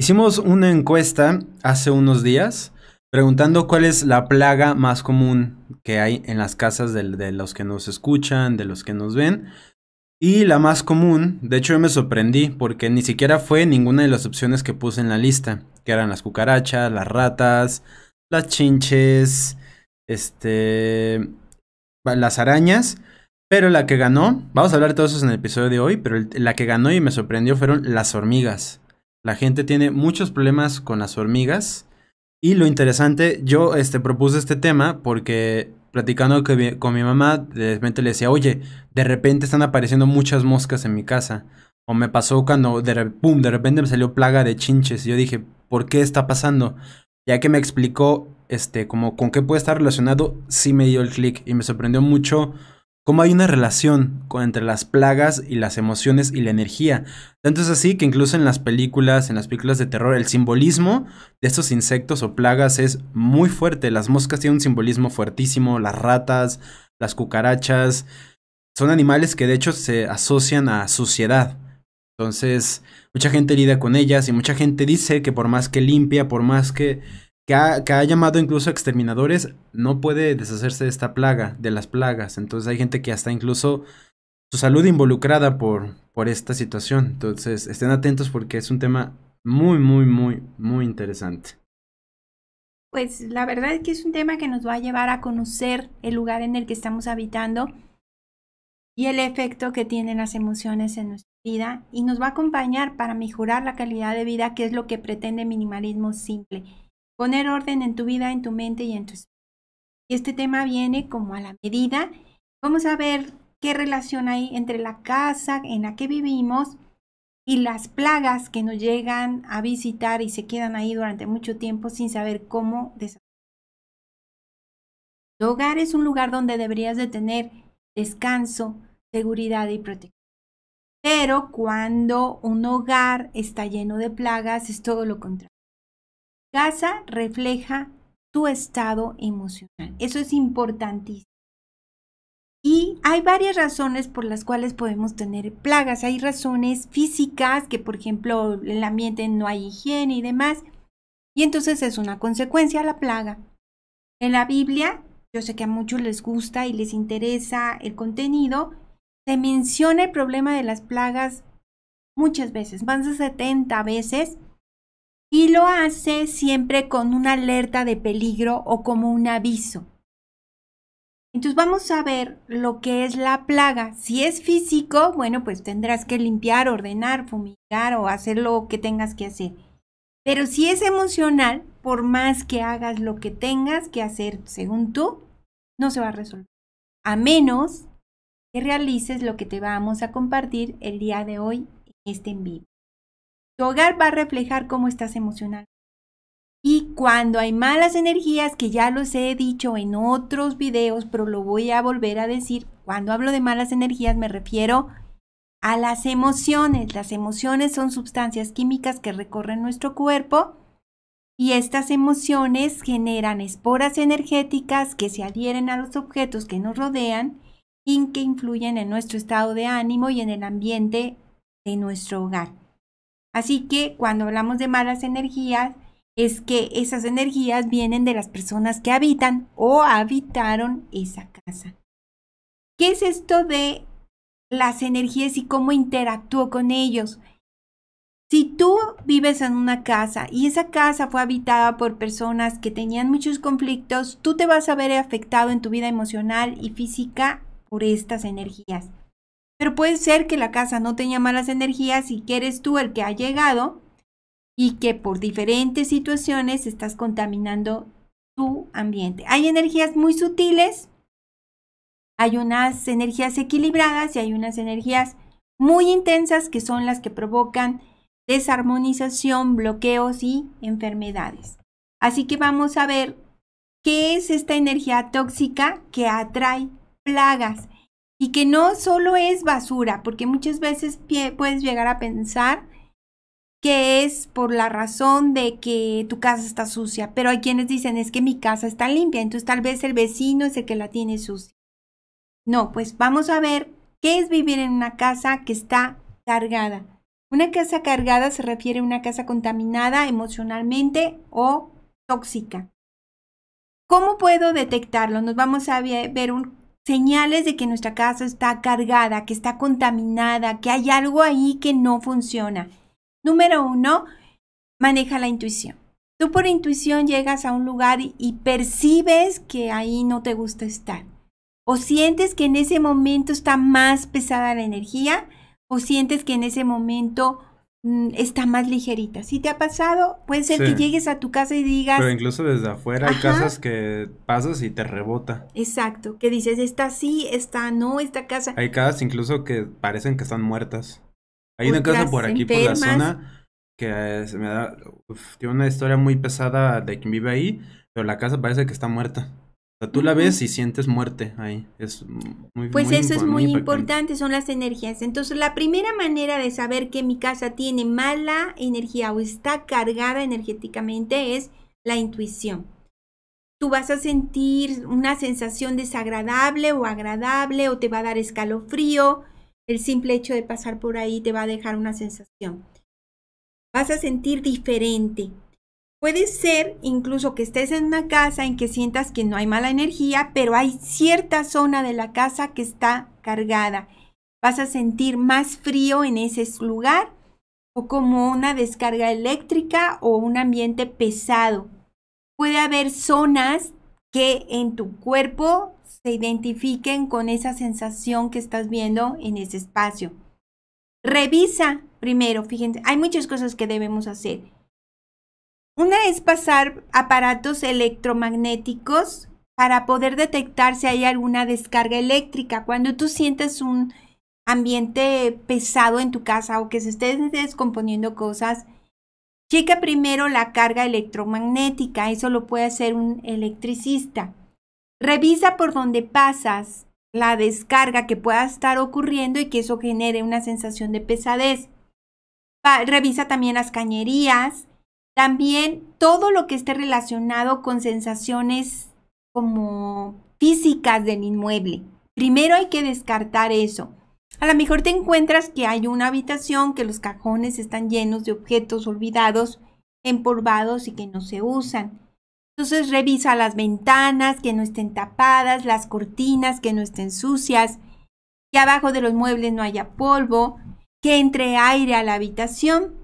Hicimos una encuesta hace unos días preguntando cuál es la plaga más común que hay en las casas de, los que nos escuchan, de los que nos ven. Y la más común, de hecho yo me sorprendí porque ni siquiera fue ninguna de las opciones que puse en la lista, que eran las cucarachas, las ratas, las chinches, este, las arañas. Pero la que ganó, vamos a hablar de todo eso en el episodio de hoy, pero la que ganó y me sorprendió fueron las hormigas. La gente tiene muchos problemas con las hormigas. Y lo interesante, yo este, propuse este tema porque platicando con mi, mamá, de repente le decía, oye, de repente están apareciendo muchas moscas en mi casa. O me pasó cuando de, de repente me salió plaga de chinches. Y yo dije, ¿por qué está pasando? Ya que me explicó este, como con qué puede estar relacionado, sí me dio el clic. Y me sorprendió mucho cómo hay una relación entre las plagas y las emociones y la energía. Tanto es así que incluso en las películas, en las películas de terror, el simbolismo de estos insectos o plagas es muy fuerte. Las moscas tienen un simbolismo fuertísimo, las ratas, las cucarachas, son animales que de hecho se asocian a suciedad. Entonces, mucha gente lida con ellas y mucha gente dice que por más que limpia, por más que que ha, llamado incluso exterminadores, no puede deshacerse de esta plaga, de las plagas. Entonces hay gente que hasta incluso su salud involucrada por, por esta situación. Entonces estén atentos porque es un tema muy, muy, muy, muy interesante. Pues la verdad es que es un tema que nos va a llevar a conocer el lugar en el que estamos habitando y el efecto que tienen las emociones en nuestra vida y nos va a acompañar para mejorar la calidad de vida, que es lo que pretende minimalismo simple poner orden en tu vida, en tu mente y en tu espíritu. Y este tema viene como a la medida. Vamos a ver qué relación hay entre la casa en la que vivimos y las plagas que nos llegan a visitar y se quedan ahí durante mucho tiempo sin saber cómo desarrollar. Tu hogar es un lugar donde deberías de tener descanso, seguridad y protección. Pero cuando un hogar está lleno de plagas es todo lo contrario. Casa refleja tu estado emocional. Eso es importantísimo. Y hay varias razones por las cuales podemos tener plagas. Hay razones físicas, que por ejemplo en el ambiente no hay higiene y demás. Y entonces es una consecuencia la plaga. En la Biblia, yo sé que a muchos les gusta y les interesa el contenido, se menciona el problema de las plagas muchas veces, más de 70 veces, y lo hace siempre con una alerta de peligro o como un aviso. Entonces vamos a ver lo que es la plaga. Si es físico, bueno, pues tendrás que limpiar, ordenar, fumigar o hacer lo que tengas que hacer. Pero si es emocional, por más que hagas lo que tengas que hacer según tú, no se va a resolver. A menos que realices lo que te vamos a compartir el día de hoy en este en vivo. Tu hogar va a reflejar cómo estás emocional. Y cuando hay malas energías, que ya los he dicho en otros videos, pero lo voy a volver a decir, cuando hablo de malas energías me refiero a las emociones. Las emociones son sustancias químicas que recorren nuestro cuerpo y estas emociones generan esporas energéticas que se adhieren a los objetos que nos rodean y que influyen en nuestro estado de ánimo y en el ambiente de nuestro hogar. Así que cuando hablamos de malas energías, es que esas energías vienen de las personas que habitan o habitaron esa casa. ¿Qué es esto de las energías y cómo interactúo con ellos? Si tú vives en una casa y esa casa fue habitada por personas que tenían muchos conflictos, tú te vas a ver afectado en tu vida emocional y física por estas energías. Pero puede ser que la casa no tenga malas energías y que eres tú el que ha llegado y que por diferentes situaciones estás contaminando tu ambiente. Hay energías muy sutiles, hay unas energías equilibradas y hay unas energías muy intensas que son las que provocan desarmonización, bloqueos y enfermedades. Así que vamos a ver qué es esta energía tóxica que atrae plagas y que no solo es basura, porque muchas veces puedes llegar a pensar que es por la razón de que tu casa está sucia, pero hay quienes dicen es que mi casa está limpia, entonces tal vez el vecino es el que la tiene sucia. No, pues vamos a ver qué es vivir en una casa que está cargada. Una casa cargada se refiere a una casa contaminada emocionalmente o tóxica. ¿Cómo puedo detectarlo? Nos vamos a ver un señales de que nuestra casa está cargada, que está contaminada, que hay algo ahí que no funciona. Número uno, maneja la intuición. Tú por intuición llegas a un lugar y, percibes que ahí no te gusta estar. O sientes que en ese momento está más pesada la energía, o sientes que en ese momento Mm, está más ligerita. Si te ha pasado, puede ser que llegues a tu casa y digas... Pero incluso desde afuera hay casas que pasas y te rebota. Exacto, que dices, esta sí, esta no, esta casa... Hay casas incluso que parecen que están muertas. Hay una casa por aquí, por la zona, que eh, se me da... tiene una historia muy pesada de quien vive ahí, pero la casa parece que está muerta sea, tú la ves y sientes muerte ahí. Es pues eso es muy importante, son las energías. Entonces, la primera manera de saber que mi casa tiene mala energía o está cargada energéticamente es la intuición. Tú vas a sentir una sensación desagradable o agradable o te va a dar escalofrío. El simple hecho de pasar por ahí te va a dejar una sensación. Vas a sentir diferente, Puede ser incluso que estés en una casa en que sientas que no hay mala energía, pero hay cierta zona de la casa que está cargada. Vas a sentir más frío en ese lugar o como una descarga eléctrica o un ambiente pesado. Puede haber zonas que en tu cuerpo se identifiquen con esa sensación que estás viendo en ese espacio. Revisa primero, fíjense, hay muchas cosas que debemos hacer una es pasar aparatos electromagnéticos para poder detectar si hay alguna descarga eléctrica. Cuando tú sientes un ambiente pesado en tu casa o que se estén descomponiendo cosas, checa primero la carga electromagnética. Eso lo puede hacer un electricista. Revisa por dónde pasas la descarga que pueda estar ocurriendo y que eso genere una sensación de pesadez. revisa también las cañerías, también todo lo que esté relacionado con sensaciones como físicas del inmueble. Primero hay que descartar eso. A lo mejor te encuentras que hay una habitación, que los cajones están llenos de objetos olvidados, empolvados y que no se usan. Entonces revisa las ventanas que no estén tapadas, las cortinas que no estén sucias, que abajo de los muebles no haya polvo, que entre aire a la habitación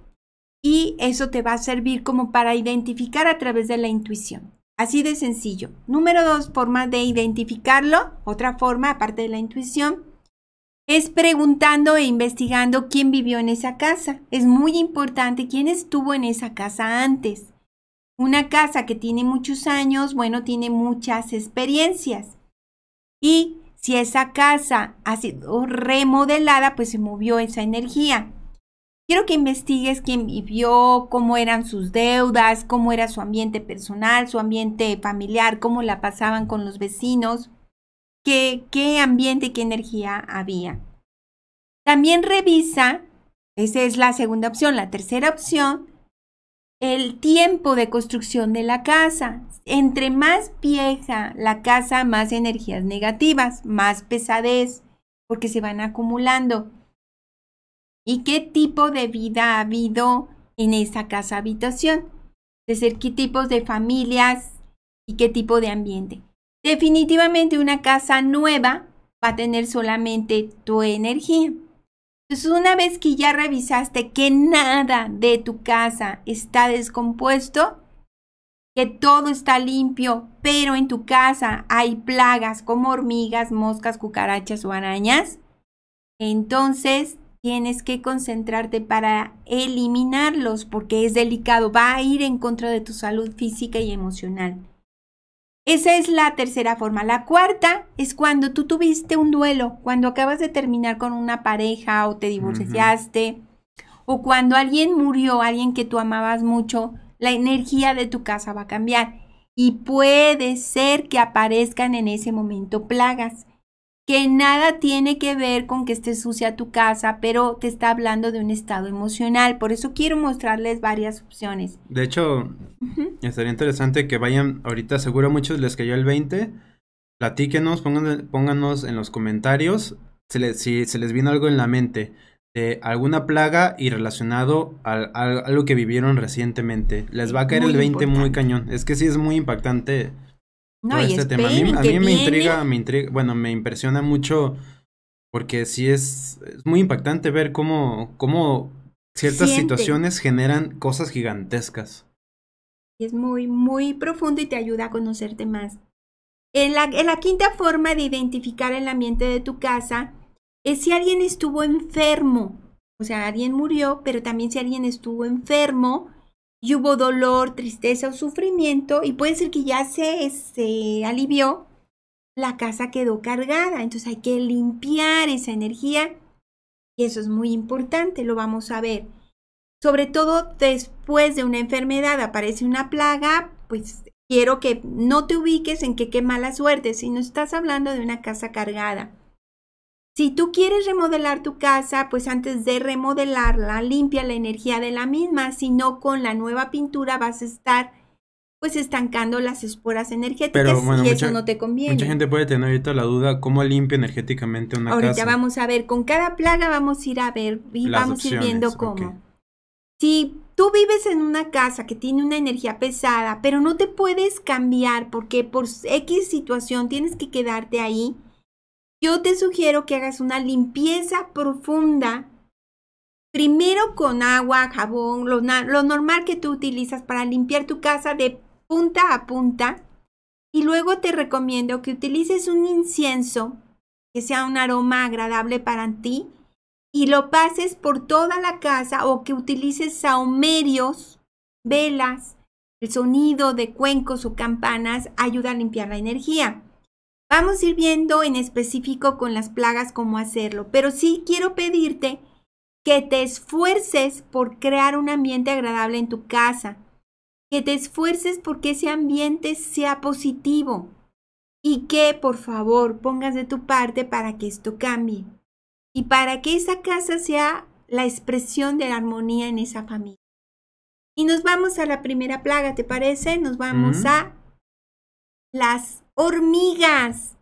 y eso te va a servir como para identificar a través de la intuición. Así de sencillo. Número dos, forma de identificarlo, otra forma aparte de la intuición, es preguntando e investigando quién vivió en esa casa. Es muy importante quién estuvo en esa casa antes. Una casa que tiene muchos años, bueno, tiene muchas experiencias. Y si esa casa ha sido remodelada, pues se movió esa energía. Quiero que investigues quién vivió, cómo eran sus deudas, cómo era su ambiente personal, su ambiente familiar, cómo la pasaban con los vecinos, qué, qué ambiente, qué energía había. También revisa, esa es la segunda opción, la tercera opción, el tiempo de construcción de la casa. Entre más vieja la casa, más energías negativas, más pesadez, porque se van acumulando y qué tipo de vida ha habido en esa casa habitación. de decir, qué tipos de familias y qué tipo de ambiente. Definitivamente una casa nueva va a tener solamente tu energía. Entonces, una vez que ya revisaste que nada de tu casa está descompuesto, que todo está limpio, pero en tu casa hay plagas como hormigas, moscas, cucarachas o arañas, entonces tienes que concentrarte para eliminarlos porque es delicado, va a ir en contra de tu salud física y emocional. Esa es la tercera forma. La cuarta es cuando tú tuviste un duelo, cuando acabas de terminar con una pareja o te divorciaste, o cuando alguien murió, alguien que tú amabas mucho, la energía de tu casa va a cambiar y puede ser que aparezcan en ese momento plagas que nada tiene que ver con que esté sucia tu casa, pero te está hablando de un estado emocional. Por eso quiero mostrarles varias opciones. De hecho, estaría interesante que vayan, ahorita seguro a muchos les cayó el 20, platíquenos, pónganos en los comentarios si, se les vino algo en la mente de alguna plaga y relacionado a, algo que vivieron recientemente. Les va a caer el 20 muy cañón. Es que sí es muy impactante este a mí, me, intriga, me bueno, me impresiona mucho porque sí es, muy impactante ver cómo, ciertas situaciones generan cosas gigantescas. Es muy, muy profundo y te ayuda a conocerte más. En la, en la quinta forma de identificar el ambiente de tu casa es si alguien estuvo enfermo. O sea, alguien murió, pero también si alguien estuvo enfermo y hubo dolor, tristeza o sufrimiento, y puede ser que ya se, alivió, la casa quedó cargada. Entonces hay que limpiar esa energía y eso es muy importante, lo vamos a ver. Sobre todo después de una enfermedad aparece una plaga, pues quiero que no te ubiques en que qué mala suerte, si no estás hablando de una casa cargada. Si tú quieres remodelar tu casa, pues antes de remodelarla, limpia la energía de la misma, si no con la nueva pintura vas a estar pues estancando las esporas energéticas y eso no te conviene. Mucha gente puede tener ahorita la duda cómo limpia energéticamente una casa? casa. ya vamos a ver, con cada plaga vamos a ir a ver y vamos a ir viendo cómo. Si tú vives en una casa que tiene una energía pesada, pero no te puedes cambiar porque por X situación tienes que quedarte ahí, yo te sugiero que hagas una limpieza profunda. Primero con agua, jabón, lo, normal que tú utilizas para limpiar tu casa de punta a punta. Y luego te recomiendo que utilices un incienso que sea un aroma agradable para ti y lo pases por toda la casa o que utilices saumerios, velas, el sonido de cuencos o campanas ayuda a limpiar la energía. Vamos a ir viendo en específico con las plagas cómo hacerlo, pero sí quiero pedirte que te esfuerces por crear un ambiente agradable en tu casa, que te esfuerces porque ese ambiente sea positivo y que por favor pongas de tu parte para que esto cambie y para que esa casa sea la expresión de la armonía en esa familia. Y nos vamos a la primera plaga, ¿te parece? Nos vamos a las hormigas,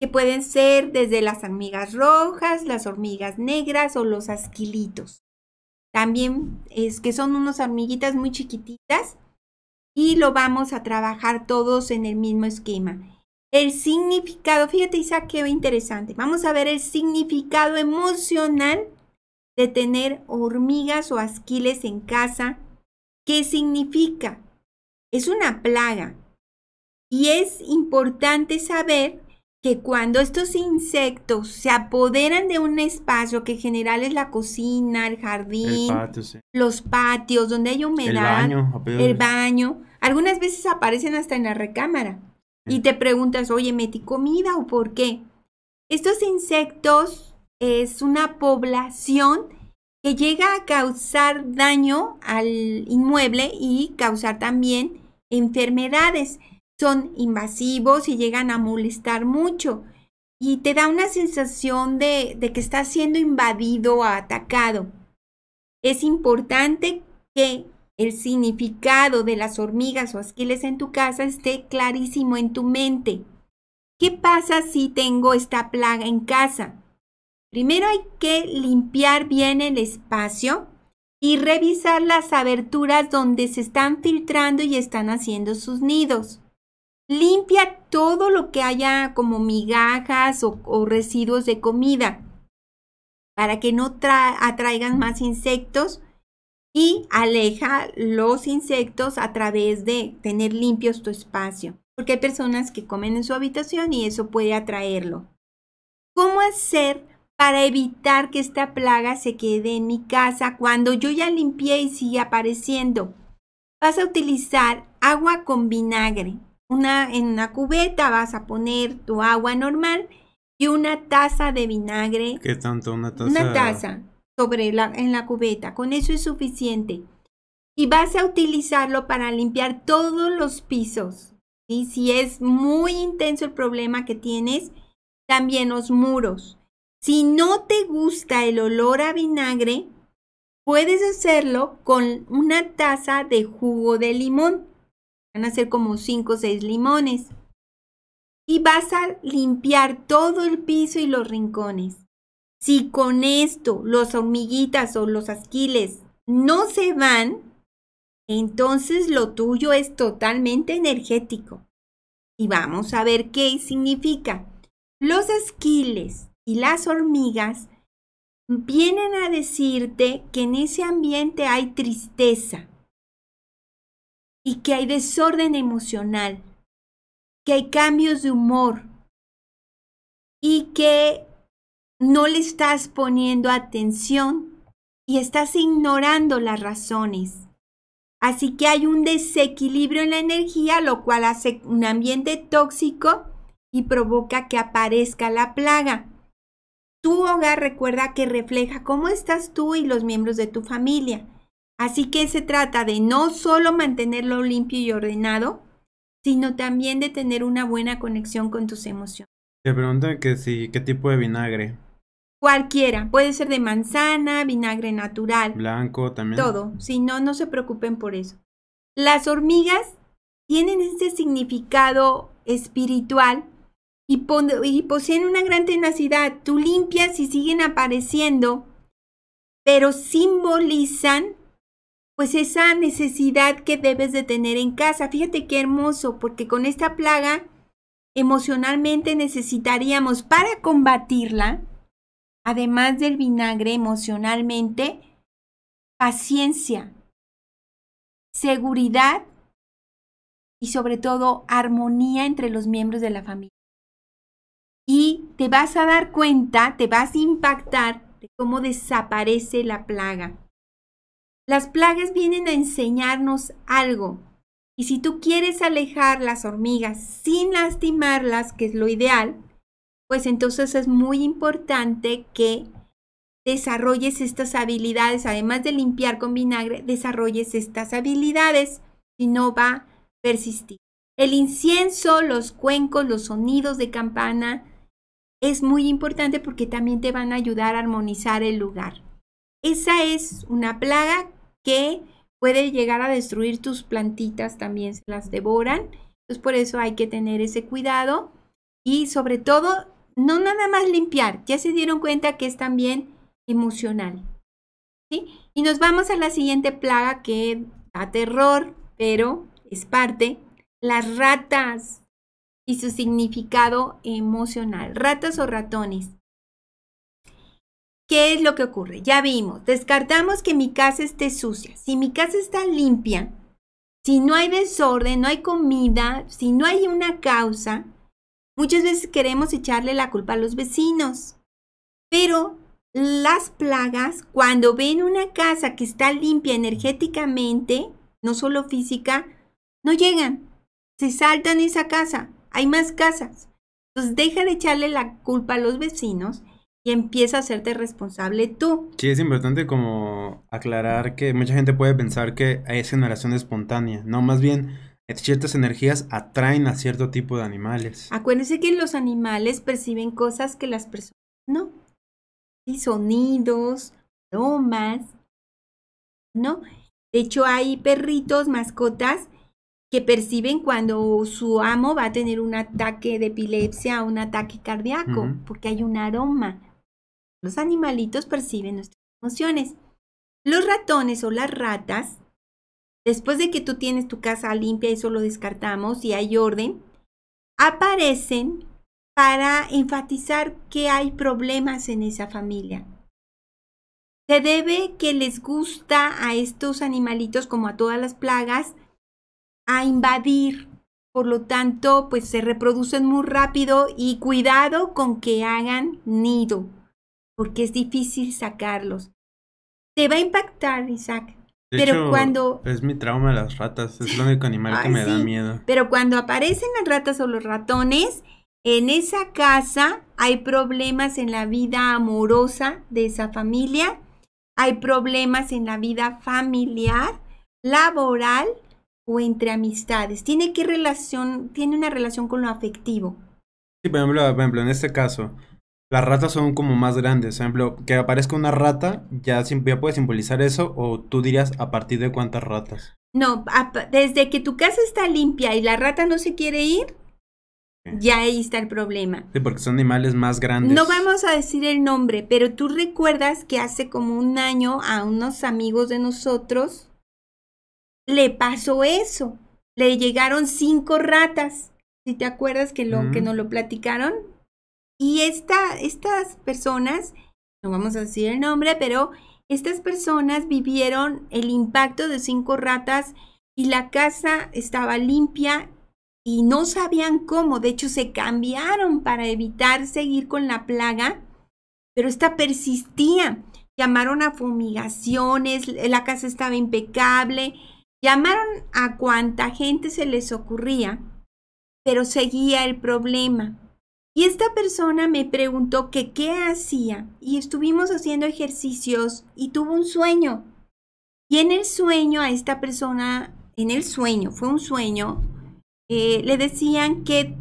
que pueden ser desde las hormigas rojas, las hormigas negras o los asquilitos. También es que son unas hormiguitas muy chiquititas y lo vamos a trabajar todos en el mismo esquema. El significado, fíjate Isaac, qué interesante. Vamos a ver el significado emocional de tener hormigas o asquiles en casa. ¿Qué significa? Es una plaga, y es importante saber que cuando estos insectos se apoderan de un espacio que en general es la cocina, el jardín, los patios, donde hay humedad, el baño, algunas veces aparecen hasta en la recámara y te preguntas, oye, ¿metí comida o por qué? Estos insectos es una población que llega a causar daño al inmueble y causar también enfermedades son invasivos y llegan a molestar mucho y te da una sensación de, que estás siendo invadido o atacado. Es importante que el significado de las hormigas o asquiles en tu casa esté clarísimo en tu mente. ¿Qué pasa si tengo esta plaga en casa? Primero hay que limpiar bien el espacio y revisar las aberturas donde se están filtrando y están haciendo sus nidos limpia todo lo que haya como migajas o, residuos de comida para que no atraigan más insectos y aleja los insectos a través de tener limpios tu espacio, porque hay personas que comen en su habitación y eso puede atraerlo. ¿Cómo hacer para evitar que esta plaga se quede en mi casa cuando yo ya limpié y sigue apareciendo? Vas a utilizar agua con vinagre. Una, en una cubeta vas a poner tu agua normal y una taza de vinagre. ¿Qué tanto? Una taza. Una taza sobre en la cubeta. Con eso es suficiente. Y vas a utilizarlo para limpiar todos los pisos. Y si es muy intenso el problema que tienes, también los muros. Si no te gusta el olor a vinagre, puedes hacerlo con una taza de jugo de limón van a ser como 5 o 6 limones. Y vas a limpiar todo el piso y los rincones. Si con esto los hormiguitas o los asquiles no se van, entonces lo tuyo es totalmente energético. Y vamos a ver qué significa. Los asquiles y las hormigas vienen a decirte que en ese ambiente hay tristeza, y que hay desorden emocional, que hay cambios de humor y que no le estás poniendo atención y estás ignorando las razones. Así que hay un desequilibrio en la energía, lo cual hace un ambiente tóxico y provoca que aparezca la plaga. Tu hogar recuerda que refleja cómo estás tú y los miembros de tu familia. Así que se trata de no solo mantenerlo limpio y ordenado, sino también de tener una buena conexión con tus emociones. Te preguntan que si, ¿qué tipo de vinagre? Cualquiera, puede ser de manzana, vinagre natural. Blanco también. Todo, si no, no se preocupen por eso. Las hormigas tienen ese significado espiritual y poseen una gran tenacidad. Tú limpias y siguen apareciendo, pero simbolizan pues esa necesidad que debes de tener en casa. Fíjate qué hermoso, porque con esta plaga emocionalmente necesitaríamos para combatirla, además del vinagre emocionalmente, paciencia, seguridad y sobre todo armonía entre los miembros de la familia. Y te vas a dar cuenta, te vas a impactar de cómo desaparece la plaga. Las plagas vienen a enseñarnos algo. Y si tú quieres alejar las hormigas sin lastimarlas, que es lo ideal, pues entonces es muy importante que desarrolles estas habilidades, además de limpiar con vinagre, desarrolles estas habilidades, si no va a persistir. El incienso, los cuencos, los sonidos de campana es muy importante porque también te van a ayudar a armonizar el lugar. Esa es una plaga que puede llegar a destruir tus plantitas, también se las devoran. Entonces por eso hay que tener ese cuidado y sobre todo, no nada más limpiar, ya se dieron cuenta que es también emocional. Y nos vamos a la siguiente plaga que da terror, pero es parte, las ratas y su significado emocional, ratas o ratones. ¿Qué es lo que ocurre? Ya vimos, descartamos que mi casa esté sucia. Si mi casa está limpia, si no hay desorden, no hay comida, si no hay una causa, muchas veces queremos echarle la culpa a los vecinos. Pero las plagas, cuando ven una casa que está limpia energéticamente, no solo física, no llegan. Se saltan esa casa. Hay más casas. Entonces deja de echarle la culpa a los vecinos y empieza a hacerte responsable tú. Sí, es importante como aclarar que mucha gente puede pensar que es generación espontánea, no, más bien eh, ciertas energías atraen a cierto tipo de animales. Acuérdense que los animales perciben cosas que las personas no. y sonidos, aromas, ¿no? De hecho, hay perritos, mascotas, que perciben cuando su amo va a tener un ataque de epilepsia un ataque cardíaco, porque hay un aroma. Los animalitos perciben nuestras emociones. Los ratones o las ratas, después de que tú tienes tu casa limpia, eso lo descartamos y hay orden, aparecen para enfatizar que hay problemas en esa familia. Se debe que les gusta a estos animalitos, como a todas las plagas, a invadir. Por lo tanto, pues se reproducen muy rápido y cuidado con que hagan nido porque es difícil sacarlos. Te va a impactar, Isaac. pero cuando... Es mi trauma las ratas, es el único animal que me da miedo. Pero cuando aparecen las ratas o los ratones, en esa casa hay problemas en la vida amorosa de esa familia, hay problemas en la vida familiar, laboral o entre amistades. Tiene que relación, tiene una relación con lo afectivo. Sí, por ejemplo, por ejemplo en este caso, las ratas son como más grandes. Por ejemplo, que aparezca una rata, ya, puede simbolizar eso, o tú dirías a partir de cuántas ratas. No, desde que tu casa está limpia y la rata no se quiere ir, ya ahí está el problema. Sí, porque son animales más grandes. No vamos a decir el nombre, pero tú recuerdas que hace como un año a unos amigos de nosotros le pasó eso. Le llegaron cinco ratas. Si te acuerdas que lo que mm. nos lo platicaron, y estas personas, no vamos a decir el nombre, pero estas personas vivieron el impacto de cinco ratas y la casa estaba limpia y no sabían cómo. De hecho, se cambiaron para evitar seguir con la plaga, pero esta persistía. Llamaron a fumigaciones, la casa estaba impecable, llamaron a cuanta gente se les ocurría, pero seguía el problema. Y esta persona me preguntó que qué hacía y estuvimos haciendo ejercicios y tuvo un sueño. Y en el sueño a esta persona, en el sueño, fue un sueño, eh, le decían que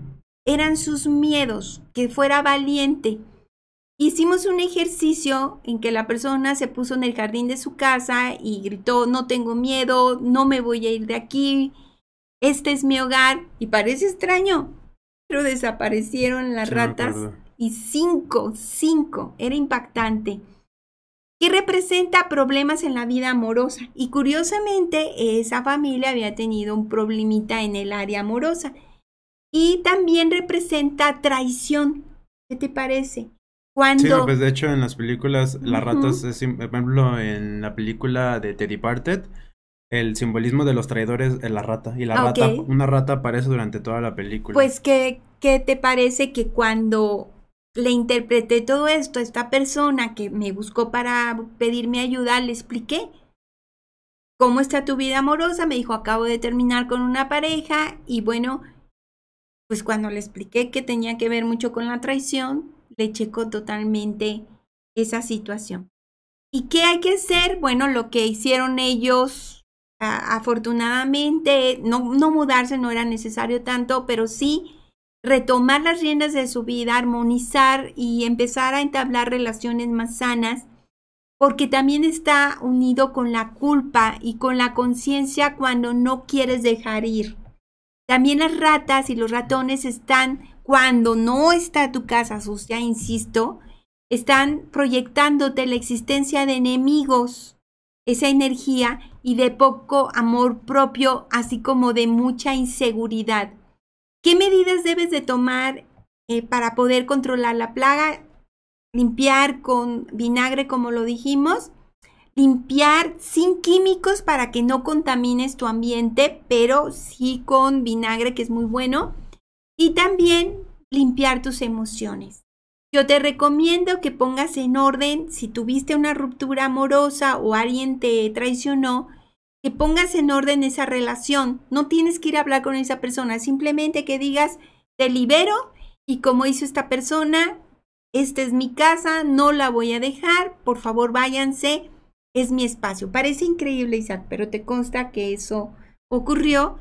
eran sus miedos, que fuera valiente. Hicimos un ejercicio en que la persona se puso en el jardín de su casa y gritó, no tengo miedo, no me voy a ir de aquí, este es mi hogar. Y parece extraño, desaparecieron las ratas y cinco, cinco, era impactante, que representa problemas en la vida amorosa. Y curiosamente, esa familia había tenido un problemita en el área amorosa. Y también representa traición. ¿Qué te parece? Cuando... Sí, pues de hecho en las películas, las ratas, es, por ejemplo, en la película de Teddy Parted, el simbolismo de los traidores es eh, la rata. Y la ah, rata, una rata aparece durante toda la película. Pues, ¿qué, ¿qué te parece que cuando le interpreté todo esto a esta persona que me buscó para pedirme ayuda, le expliqué? ¿Cómo está tu vida amorosa? Me dijo, acabo de terminar con una pareja y bueno, pues cuando le expliqué que tenía que ver mucho con la traición, le checó totalmente esa situación. ¿Y qué hay que hacer? Bueno, lo que hicieron ellos afortunadamente no, no, mudarse no era necesario tanto, pero sí retomar las riendas de su vida, armonizar y empezar a entablar relaciones más sanas, porque también está unido con la culpa y con la conciencia cuando no quieres dejar ir. También las ratas y los ratones están, cuando no está tu casa sucia, insisto, están proyectándote la existencia de enemigos esa energía y de poco amor propio, así como de mucha inseguridad. ¿Qué medidas debes de tomar eh, para poder controlar la plaga? Limpiar con vinagre, como lo dijimos. Limpiar sin químicos para que no contamines tu ambiente, pero sí con vinagre, que es muy bueno. Y también limpiar tus emociones. Yo te recomiendo que pongas en orden, si tuviste una ruptura amorosa o alguien te traicionó, que pongas en orden esa relación. No tienes que ir a hablar con esa persona, simplemente que digas, te libero y como hizo esta persona, esta es mi casa, no la voy a dejar, por favor váyanse, es mi espacio. Parece increíble, Isaac, pero te consta que eso ocurrió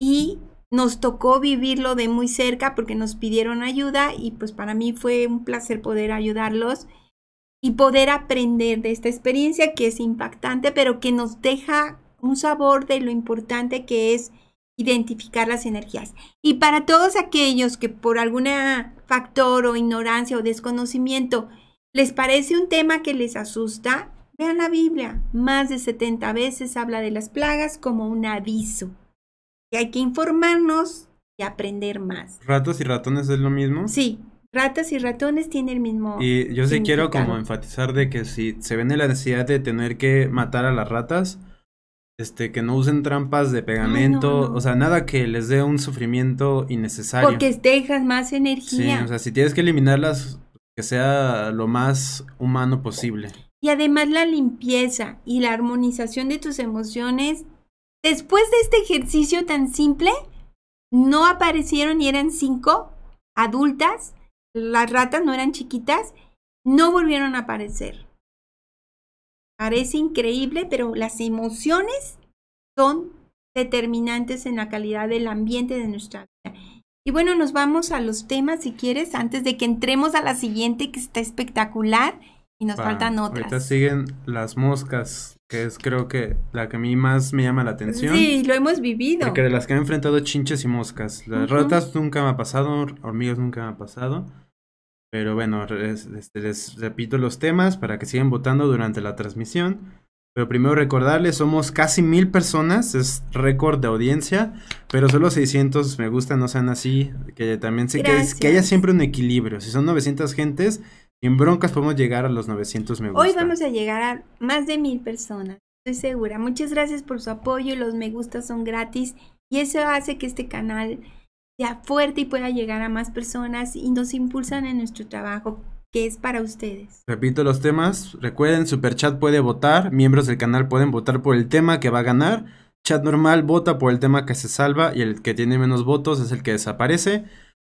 y nos tocó vivirlo de muy cerca porque nos pidieron ayuda y pues para mí fue un placer poder ayudarlos y poder aprender de esta experiencia que es impactante, pero que nos deja un sabor de lo importante que es identificar las energías. Y para todos aquellos que por algún factor o ignorancia o desconocimiento les parece un tema que les asusta, vean la Biblia. Más de 70 veces habla de las plagas como un aviso que hay que informarnos y aprender más. ¿Ratas y ratones es lo mismo? Sí, ratas y ratones tienen el mismo. Y yo sí quiero como enfatizar de que si se ven la necesidad de tener que matar a las ratas, este, que no usen trampas de pegamento, o sea, nada que les dé un sufrimiento innecesario. Porque dejas más energía. Sí, o sea, si tienes que eliminarlas, que sea lo más humano posible. Y además la limpieza y la armonización de tus emociones Después de este ejercicio tan simple, no aparecieron y eran cinco adultas, las ratas no eran chiquitas, no volvieron a aparecer. Parece increíble, pero las emociones son determinantes en la calidad del ambiente de nuestra vida. Y bueno, nos vamos a los temas si quieres, antes de que entremos a la siguiente que está espectacular. Y nos faltan otras. Ahorita siguen las moscas, que es creo que la que a mí más me llama la atención. Sí, lo hemos vivido. que de las que han enfrentado chinches y moscas. Las ratas nunca me ha pasado, hormigas nunca me ha pasado. Pero bueno, este, les, repito los temas para que sigan votando durante la transmisión. Pero primero recordarles, somos casi mil personas, es récord de audiencia, pero solo 600 me gustan, no sean así, que también sé que, es, que haya siempre un equilibrio. Si son 900 gentes, en broncas podemos llegar a los 900 me gusta. Hoy vamos a llegar a más de mil personas, estoy segura. Muchas gracias por su apoyo, los me gusta son gratis y eso hace que este canal sea fuerte y pueda llegar a más personas y nos impulsan en nuestro trabajo que es para ustedes. Repito los temas, recuerden, Super Chat puede votar, miembros del canal pueden votar por el tema que va a ganar, chat normal vota por el tema que se salva y el que tiene menos votos es el que desaparece.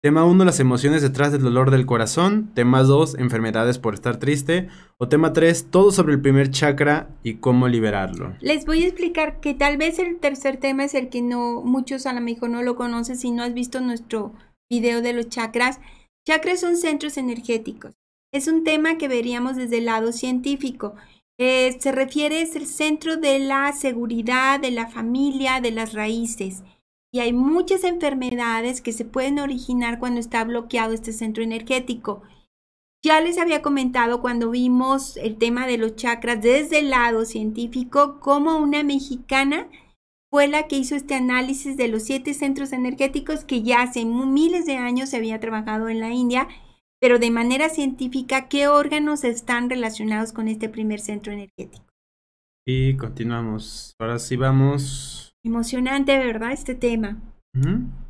Tema 1, las emociones detrás del dolor del corazón. Tema 2, enfermedades por estar triste. O tema 3, todo sobre el primer chakra y cómo liberarlo. Les voy a explicar que tal vez el tercer tema es el que no muchos a lo mejor no lo conocen si no has visto nuestro video de los chakras. Chakras son centros energéticos. Es un tema que veríamos desde el lado científico. Eh, se refiere es el centro de la seguridad, de la familia, de las raíces. Y hay muchas enfermedades que se pueden originar cuando está bloqueado este centro energético. Ya les había comentado cuando vimos el tema de los chakras desde el lado científico, cómo una mexicana fue la que hizo este análisis de los siete centros energéticos que ya hace miles de años se había trabajado en la India, pero de manera científica, qué órganos están relacionados con este primer centro energético. Y continuamos. Ahora sí vamos Emocionante, ¿verdad? Este tema.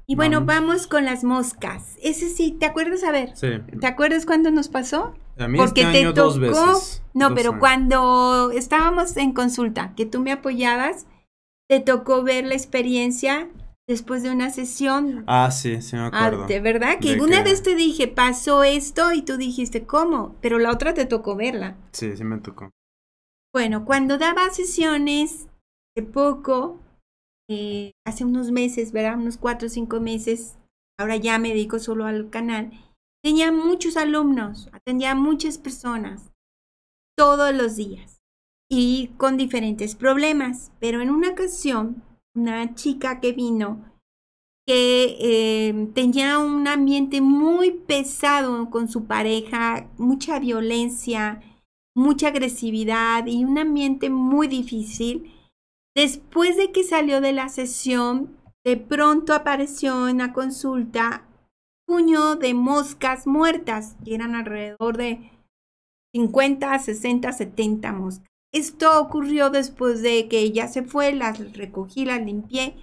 Y bueno, vamos. con las moscas. Ese sí, ¿te acuerdas? A ver, sí. ¿te acuerdas cuando nos pasó? A mí Porque este te tocó. No, pero cuando estábamos en consulta, que tú me apoyabas, te tocó ver la experiencia después de una sesión. Ah, sí, sí me acuerdo. ¿verdad? Que una vez te dije, pasó esto y tú dijiste, ¿cómo? Pero la otra te tocó verla. Sí, sí me tocó. Bueno, cuando daba sesiones de poco, eh, hace unos meses, ¿verdad? Unos cuatro o cinco meses, ahora ya me dedico solo al canal, tenía muchos alumnos, atendía a muchas personas todos los días y con diferentes problemas. Pero en una ocasión, una chica que vino, que eh, tenía un ambiente muy pesado con su pareja, mucha violencia, mucha agresividad y un ambiente muy difícil, Después de que salió de la sesión, de pronto apareció en la consulta un puño de moscas muertas, que eran alrededor de 50, 60, 70 moscas. Esto ocurrió después de que ella se fue, las recogí, las limpié.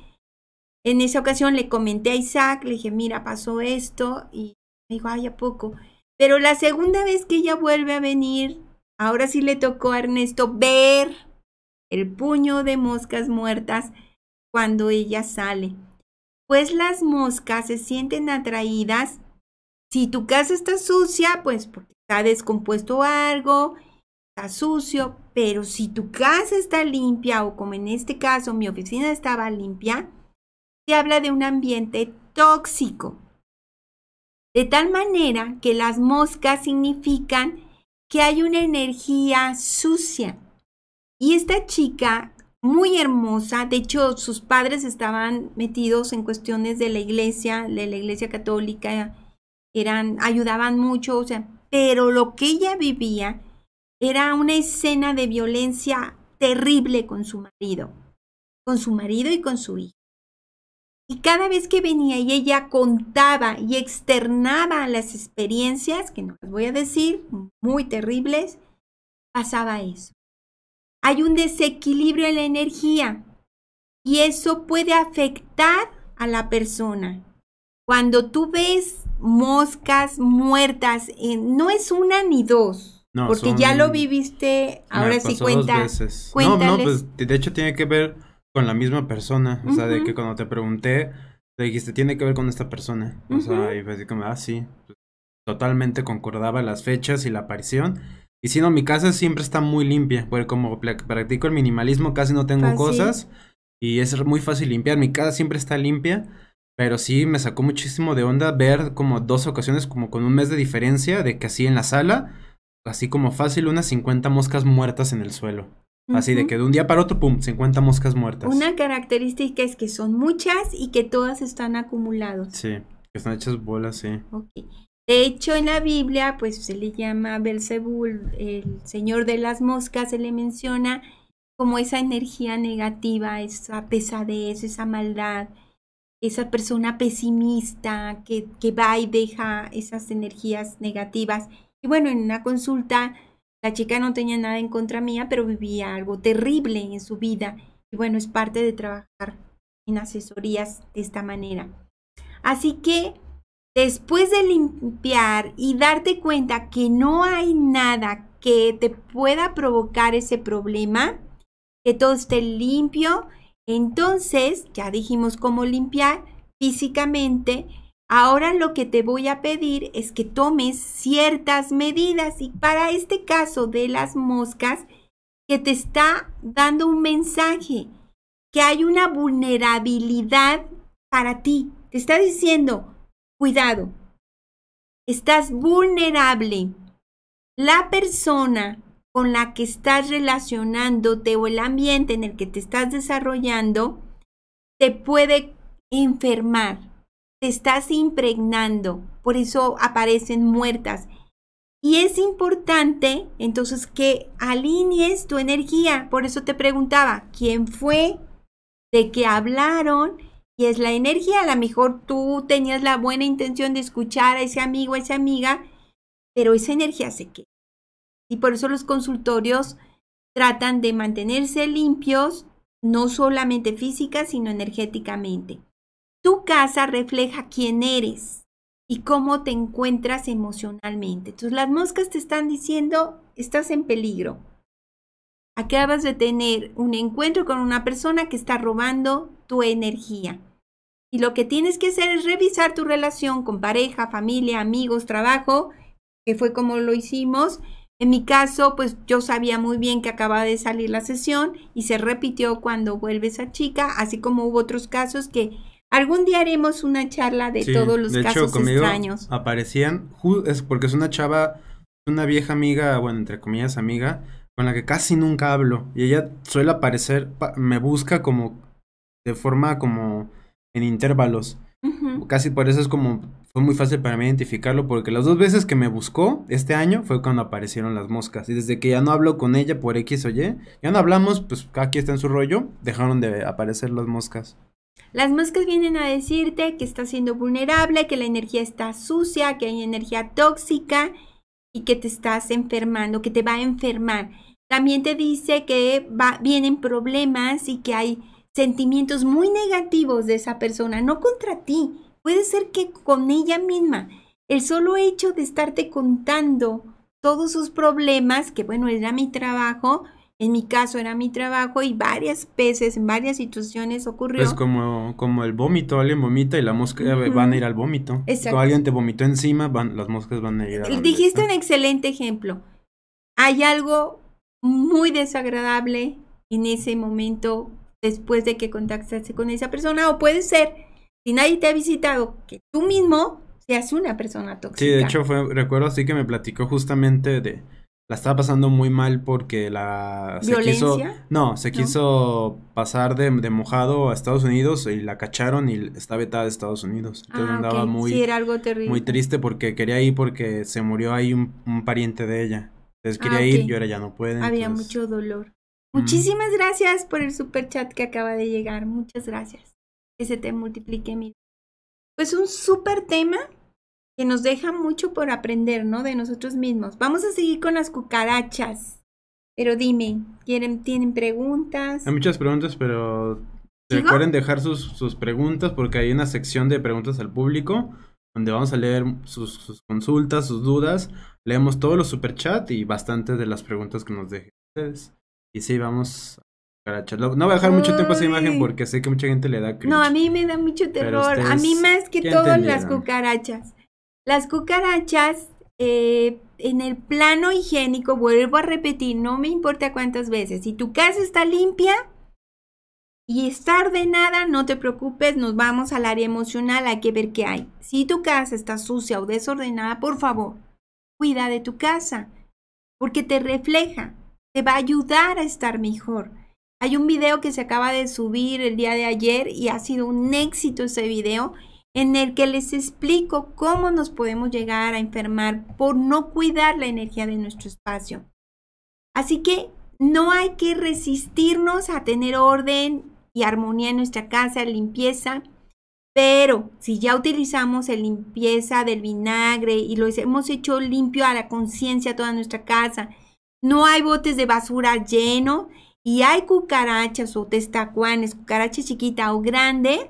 En esa ocasión le comenté a Isaac, le dije, mira, pasó esto, y me dijo, ay, ¿a poco? Pero la segunda vez que ella vuelve a venir, ahora sí le tocó a Ernesto ver el puño de moscas muertas cuando ella sale. Pues las moscas se sienten atraídas. Si tu casa está sucia, pues porque está descompuesto algo, está sucio, pero si tu casa está limpia o como en este caso mi oficina estaba limpia, se habla de un ambiente tóxico. De tal manera que las moscas significan que hay una energía sucia y esta chica, muy hermosa, de hecho sus padres estaban metidos en cuestiones de la iglesia, de la iglesia católica, eran, ayudaban mucho, o sea, pero lo que ella vivía era una escena de violencia terrible con su marido, con su marido y con su hija. Y cada vez que venía y ella contaba y externaba las experiencias, que no las voy a decir, muy terribles, pasaba eso hay un desequilibrio en la energía y eso puede afectar a la persona. Cuando tú ves moscas muertas, eh, no es una ni dos. porque ya lo viviste, ahora sí cuenta. No, no, pues de hecho tiene que ver con la misma persona. O sea, de que cuando te pregunté, te dijiste, tiene que ver con esta persona. O sea, y así ah, sí. Totalmente concordaba las fechas y la aparición. Y si no, mi casa siempre está muy limpia, porque como practico el minimalismo casi no tengo ah, cosas y es muy fácil limpiar. Mi casa siempre está limpia, pero sí me sacó muchísimo de onda ver como dos ocasiones, como con un mes de diferencia, de que así en la sala, así como fácil, unas 50 moscas muertas en el suelo. Así de que de un día para otro, pum, 50 moscas muertas. Una característica es que son muchas y que todas están acumuladas. Sí, que están hechas bolas, sí. Ok. De hecho, en la Biblia, pues se le llama Belzebul, el señor de las moscas, se le menciona como esa energía negativa, esa pesadez, esa maldad, esa persona pesimista que, que va y deja esas energías negativas. Y bueno, en una consulta, la chica no tenía nada en contra mía, pero vivía algo terrible en su vida. Y bueno, es parte de trabajar en asesorías de esta manera. Así que Después de limpiar y darte cuenta que no hay nada que te pueda provocar ese problema, que todo esté limpio, entonces ya dijimos cómo limpiar físicamente. Ahora lo que te voy a pedir es que tomes ciertas medidas y para este caso de las moscas, que te está dando un mensaje, que hay una vulnerabilidad para ti. Te está diciendo, Cuidado, estás vulnerable. La persona con la que estás relacionándote o el ambiente en el que te estás desarrollando te puede enfermar, te estás impregnando, por eso aparecen muertas. Y es importante entonces que alinees tu energía, por eso te preguntaba, ¿quién fue? ¿De qué hablaron? y es la energía. A lo mejor tú tenías la buena intención de escuchar a ese amigo, a esa amiga, pero esa energía se queda. Y por eso los consultorios tratan de mantenerse limpios, no solamente física, sino energéticamente. Tu casa refleja quién eres y cómo te encuentras emocionalmente. Entonces las moscas te están diciendo, estás en peligro Acabas de tener un encuentro con una persona que está robando tu energía. Y lo que tienes que hacer es revisar tu relación con pareja, familia, amigos, trabajo, que fue como lo hicimos. En mi caso, pues yo sabía muy bien que acababa de salir la sesión y se repitió cuando vuelve esa chica, así como hubo otros casos que algún día haremos una charla de todos los casos extraños. Aparecían, porque es una chava, una vieja amiga, bueno, entre comillas amiga, con la que casi nunca hablo. Y ella suele aparecer, me busca como de forma como en intervalos. Casi por eso es como fue muy fácil para mí identificarlo porque las dos veces que me buscó este año fue cuando aparecieron las moscas y desde que ya no hablo con ella por X o Y, ya no hablamos, pues aquí está en su rollo, dejaron de aparecer las moscas. Las moscas vienen a decirte que estás siendo vulnerable, que la energía está sucia, que hay energía tóxica y que te estás enfermando, que te va a enfermar. También te dice que va, vienen problemas y que hay sentimientos muy negativos de esa persona, no contra ti, puede ser que con ella misma. El solo hecho de estarte contando todos sus problemas, que bueno, era mi trabajo, en mi caso era mi trabajo y varias veces, en varias situaciones ocurrió. Es como, como el vómito, alguien vomita y la mosca eh, van a ir al vómito. Exacto. O alguien te vomitó encima, las moscas van a ir al vómito. Dijiste un excelente ejemplo. Hay algo muy desagradable en ese momento después de que contactaste con esa persona o puede ser, si nadie te ha visitado, que tú mismo seas una persona tóxica. Sí, de hecho fue, recuerdo así que me platicó justamente de la estaba pasando muy mal porque la... Se Quiso, no, se quiso pasar de, mojado a Estados Unidos y la cacharon y está vetada de Estados Unidos. Ah, entonces andaba muy... era algo Muy triste porque quería ir porque se murió ahí un, pariente de ella. Entonces quería ah, ir, y ahora ya no puede. Había mucho dolor. Muchísimas gracias por el super chat que acaba de llegar. Muchas gracias. Que se te multiplique mi... Pues un super tema que nos deja mucho por aprender, ¿no? De nosotros mismos. Vamos a seguir con las cucarachas. Pero dime, ¿quieren, ¿tienen preguntas? Hay muchas preguntas, pero recuerden dejar sus, preguntas porque hay una sección de preguntas al público donde vamos a leer sus, consultas, sus dudas. Leemos todos los superchats y bastantes de las preguntas que nos dejen ustedes. Y sí, vamos a no voy a dejar mucho tiempo a esa imagen porque sé que mucha gente le da cringe. No, a mí me da mucho terror. A mí más que todas las cucarachas. Las cucarachas, eh, en el plano higiénico, vuelvo a repetir, no me importa cuántas veces, si tu casa está limpia y está ordenada, no te preocupes, nos vamos al área emocional, hay que ver qué hay. Si tu casa está sucia o desordenada, por favor, cuida de tu casa, porque te refleja, te va a ayudar a estar mejor. Hay un video que se acaba de subir el día de ayer y ha sido un éxito ese video en el que les explico cómo nos podemos llegar a enfermar por no cuidar la energía de nuestro espacio. Así que no hay que resistirnos a tener orden y armonía en nuestra casa, limpieza, pero si ya utilizamos el limpieza del vinagre y lo hemos hecho limpio a la conciencia toda nuestra casa, no hay botes de basura lleno y hay cucarachas o testacuanes, cucaracha chiquita o grande,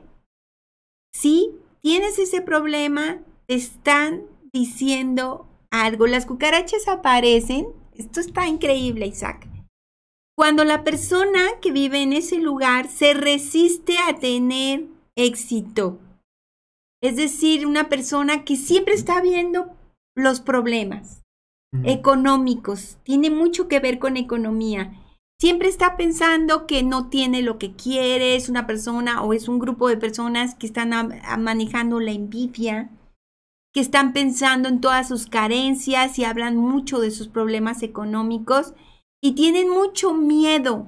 sí tienes ese problema, te están diciendo algo. Las cucarachas aparecen. Esto está increíble, Isaac. Cuando la persona que vive en ese lugar se resiste a tener éxito. Es decir, una persona que siempre está viendo los problemas económicos. Tiene mucho que ver con economía siempre está pensando que no tiene lo que quiere, es una persona o es un grupo de personas que están manejando la envidia, que están pensando en todas sus carencias y hablan mucho de sus problemas económicos y tienen mucho miedo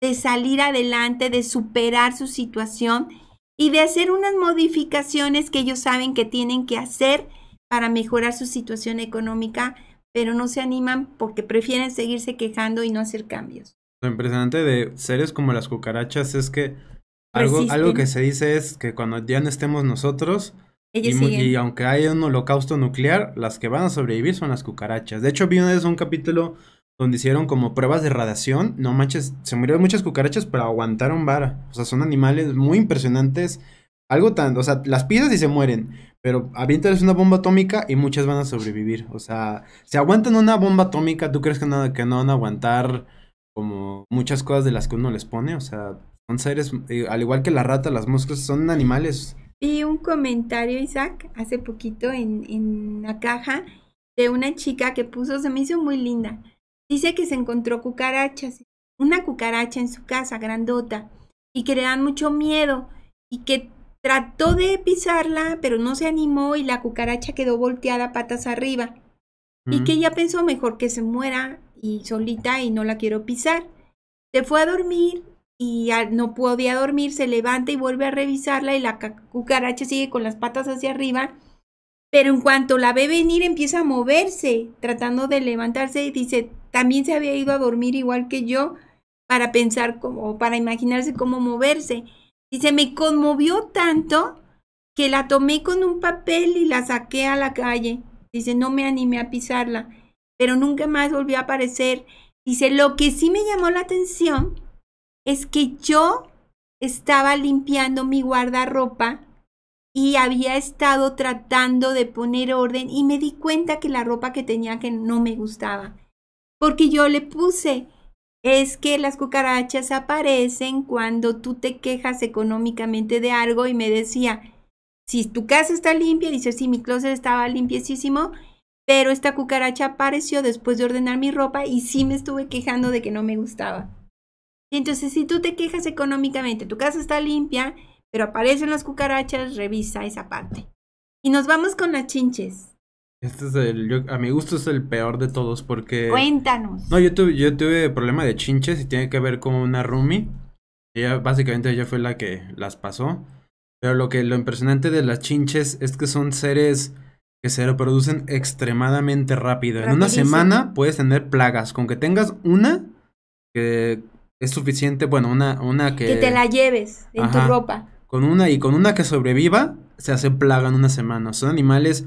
de salir adelante, de superar su situación y de hacer unas modificaciones que ellos saben que tienen que hacer para mejorar su situación económica pero no se animan porque prefieren seguirse quejando y no hacer cambios. Lo impresionante de seres como las cucarachas es que algo, algo que se dice es que cuando ya no estemos nosotros, y, aunque haya un holocausto nuclear, las que van a sobrevivir son las cucarachas. De hecho, vi una vez un capítulo donde hicieron como pruebas de radiación. No manches, se murieron muchas cucarachas, pero aguantaron vara. O sea, son animales muy impresionantes. Algo tan, o sea, las pisas y se mueren. Pero aviéntales una bomba atómica y muchas van a sobrevivir. O sea, si aguantan una bomba atómica, ¿tú crees que no, que no van a aguantar como muchas cosas de las que uno les pone? O sea, son seres, eh, al igual que la rata, las moscas, son animales. Vi un comentario, Isaac, hace poquito en, en la caja de una chica que puso, se me hizo muy linda. Dice que se encontró cucarachas, una cucaracha en su casa grandota y que le dan mucho miedo y que Trató de pisarla, pero no se animó y la cucaracha quedó volteada patas arriba. Y que mm. ella pensó mejor que se muera y solita y no la quiero pisar. Se fue a dormir y no podía dormir, se levanta y vuelve a revisarla y la cucaracha sigue con las patas hacia arriba. Pero en cuanto la ve venir empieza a moverse, tratando de levantarse y dice, también se había ido a dormir igual que yo para pensar como, para imaginarse cómo moverse. Dice, me conmovió tanto que la tomé con un papel y la saqué a la calle. Dice, no me animé a pisarla, pero nunca más volvió a aparecer. Dice, lo que sí me llamó la atención es que yo estaba limpiando mi guardarropa y había estado tratando de poner orden y me di cuenta que la ropa que tenía que no me gustaba. Porque yo le puse es que las cucarachas aparecen cuando tú te quejas económicamente de algo y me decía, si tu casa está limpia, dice, sí, mi closet estaba limpiecísimo, pero esta cucaracha apareció después de ordenar mi ropa y sí me estuve quejando de que no me gustaba. Entonces, si tú te quejas económicamente, tu casa está limpia, pero aparecen las cucarachas, revisa esa parte. Y nos vamos con las chinches. Este es el, a mi gusto es el peor de todos porque... Cuéntanos. No, yo tuve, yo tuve problema de chinches y tiene que ver con una roomie. Ella, básicamente ella fue la que las pasó. Pero lo que, lo impresionante de las chinches es que son seres que se reproducen extremadamente rápido. En una semana puedes tener plagas. Con que tengas una que es suficiente, bueno, una, una que... Que te la lleves en tu ropa. Con una y con una que sobreviva, se hace plaga en una semana. Son animales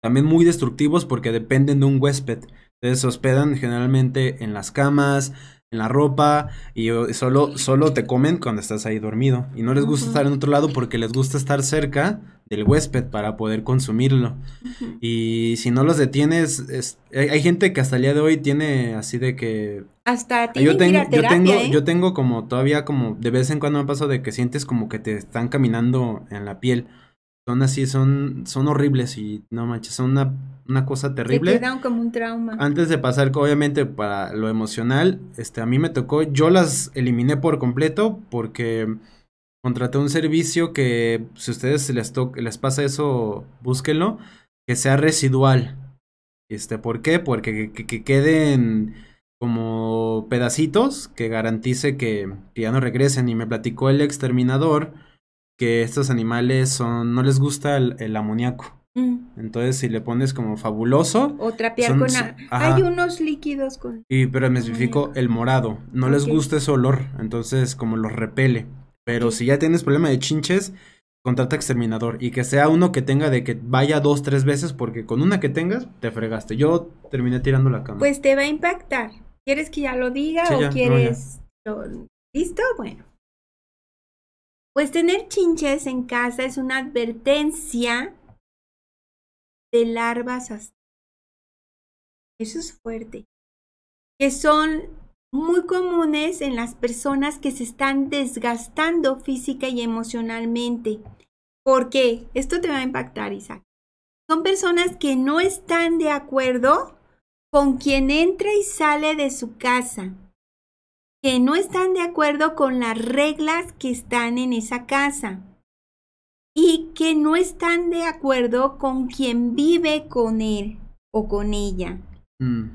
también muy destructivos porque dependen de un huésped. Entonces se hospedan generalmente en las camas, en la ropa y solo, solo te comen cuando estás ahí dormido. Y no les gusta estar en otro lado porque les gusta estar cerca del huésped para poder consumirlo. Y si no los detienes, hay, gente que hasta el día de hoy tiene así de que... Hasta ah, yo, yo tengo, ¿eh? yo tengo como todavía como de vez en cuando me pasa de que sientes como que te están caminando en la piel son así, son, son horribles y no manches, son una, cosa terrible. Te quedan como un trauma. Antes de pasar, obviamente, para lo emocional, este, a mí me tocó, yo las eliminé por completo porque contraté un servicio que, si a ustedes les, pasa eso, búsquenlo, que sea residual. Este, ¿por qué? Porque que, queden como pedacitos que garantice que ya no regresen. Y me platicó el exterminador que estos animales son, no les gusta el, amoníaco. Mm. Entonces, si le pones como fabuloso. O trapear con. Hay unos líquidos con. Y, pero me especifico ah. el morado. No les gusta ese olor. Entonces, como los repele. Pero si ya tienes problema de chinches, contrata exterminador. Y que sea uno que tenga de que vaya dos, tres veces. Porque con una que tengas, te fregaste. Yo terminé tirando la cama. Pues te va a impactar. ¿Quieres que ya lo diga o quieres.? ¿Listo? Bueno. Pues tener chinches en casa es una advertencia de larvas Eso es fuerte. Que son muy comunes en las personas que se están desgastando física y emocionalmente. ¿Por qué? Esto te va a impactar, Isaac. Son personas que no están de acuerdo con quien entra y sale de su casa que no están de acuerdo con las reglas que están en esa casa y que no están de acuerdo con quien vive con él o con ella. Mm.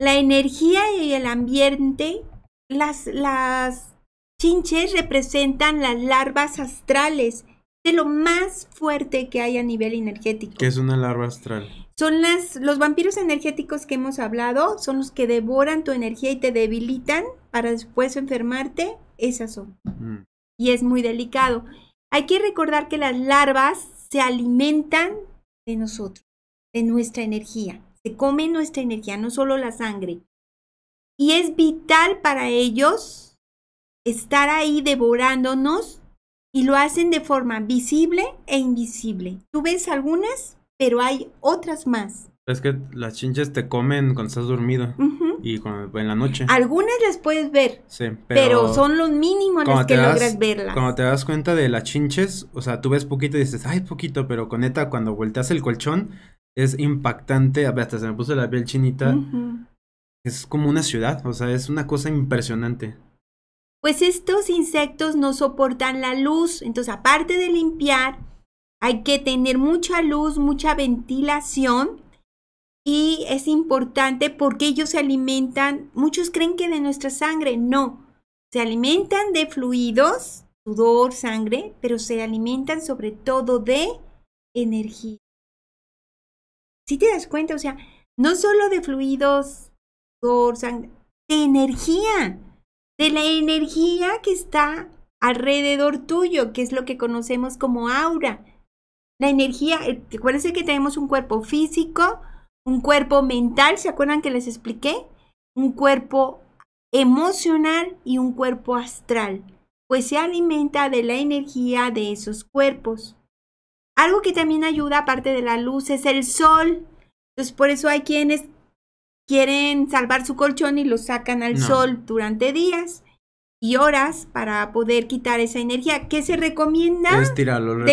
La energía y el ambiente, las, las chinches representan las larvas astrales de lo más fuerte que hay a nivel energético. ¿Qué es una larva astral? Son las, los vampiros energéticos que hemos hablado, son los que devoran tu energía y te debilitan para después enfermarte, esas son. Mm. Y es muy delicado. Hay que recordar que las larvas se alimentan de nosotros, de nuestra energía. Se come nuestra energía, no solo la sangre. Y es vital para ellos estar ahí devorándonos y lo hacen de forma visible e invisible. Tú ves algunas pero hay otras más. Es que las chinches te comen cuando estás dormido y en la noche. Algunas las puedes ver, sí, pero, son los mínimos las que logras verlas. Cuando te das cuenta de las chinches, o sea, tú ves poquito y dices, ay, poquito, pero con cuando volteas el colchón, es impactante. A ver, hasta se me puso la piel chinita. Es como una ciudad, o sea, es una cosa impresionante. Pues estos insectos no soportan la luz, entonces aparte de limpiar, hay que tener mucha luz, mucha ventilación y es importante porque ellos se alimentan, muchos creen que de nuestra sangre, no, se alimentan de fluidos, sudor, sangre, pero se alimentan sobre todo de energía. Si te das cuenta, o sea, no solo de fluidos, sudor, sangre, de energía, de la energía que está alrededor tuyo, que es lo que conocemos como aura. La energía, eh, acuérdense que tenemos un cuerpo físico, un cuerpo mental, ¿se acuerdan que les expliqué? Un cuerpo emocional y un cuerpo astral, pues se alimenta de la energía de esos cuerpos. Algo que también ayuda, aparte de la luz, es el sol. Entonces, por eso hay quienes quieren salvar su colchón y lo sacan al sol durante días y horas para poder quitar esa energía. ¿Qué se recomienda? Es tirarlo. Lo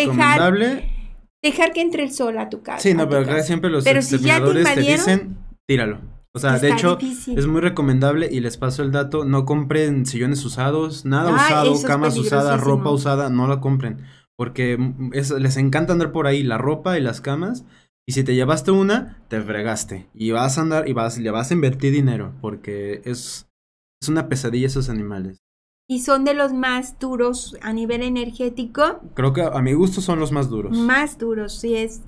dejar que entre el sol a tu casa. Sí, no, pero acá siempre los pero te, dicen, tíralo. O sea, de hecho, es muy recomendable y les paso el dato, no compren sillones usados, nada usado, camas usadas, ropa usada, no la compren. Porque les encanta andar por ahí, la ropa y las camas. Y si te llevaste una, te fregaste. Y vas a andar y vas, le vas a invertir dinero. Porque es una pesadilla esos animales y son de los más duros a nivel energético. Creo que a mi gusto son los más duros. Más duros, sí es.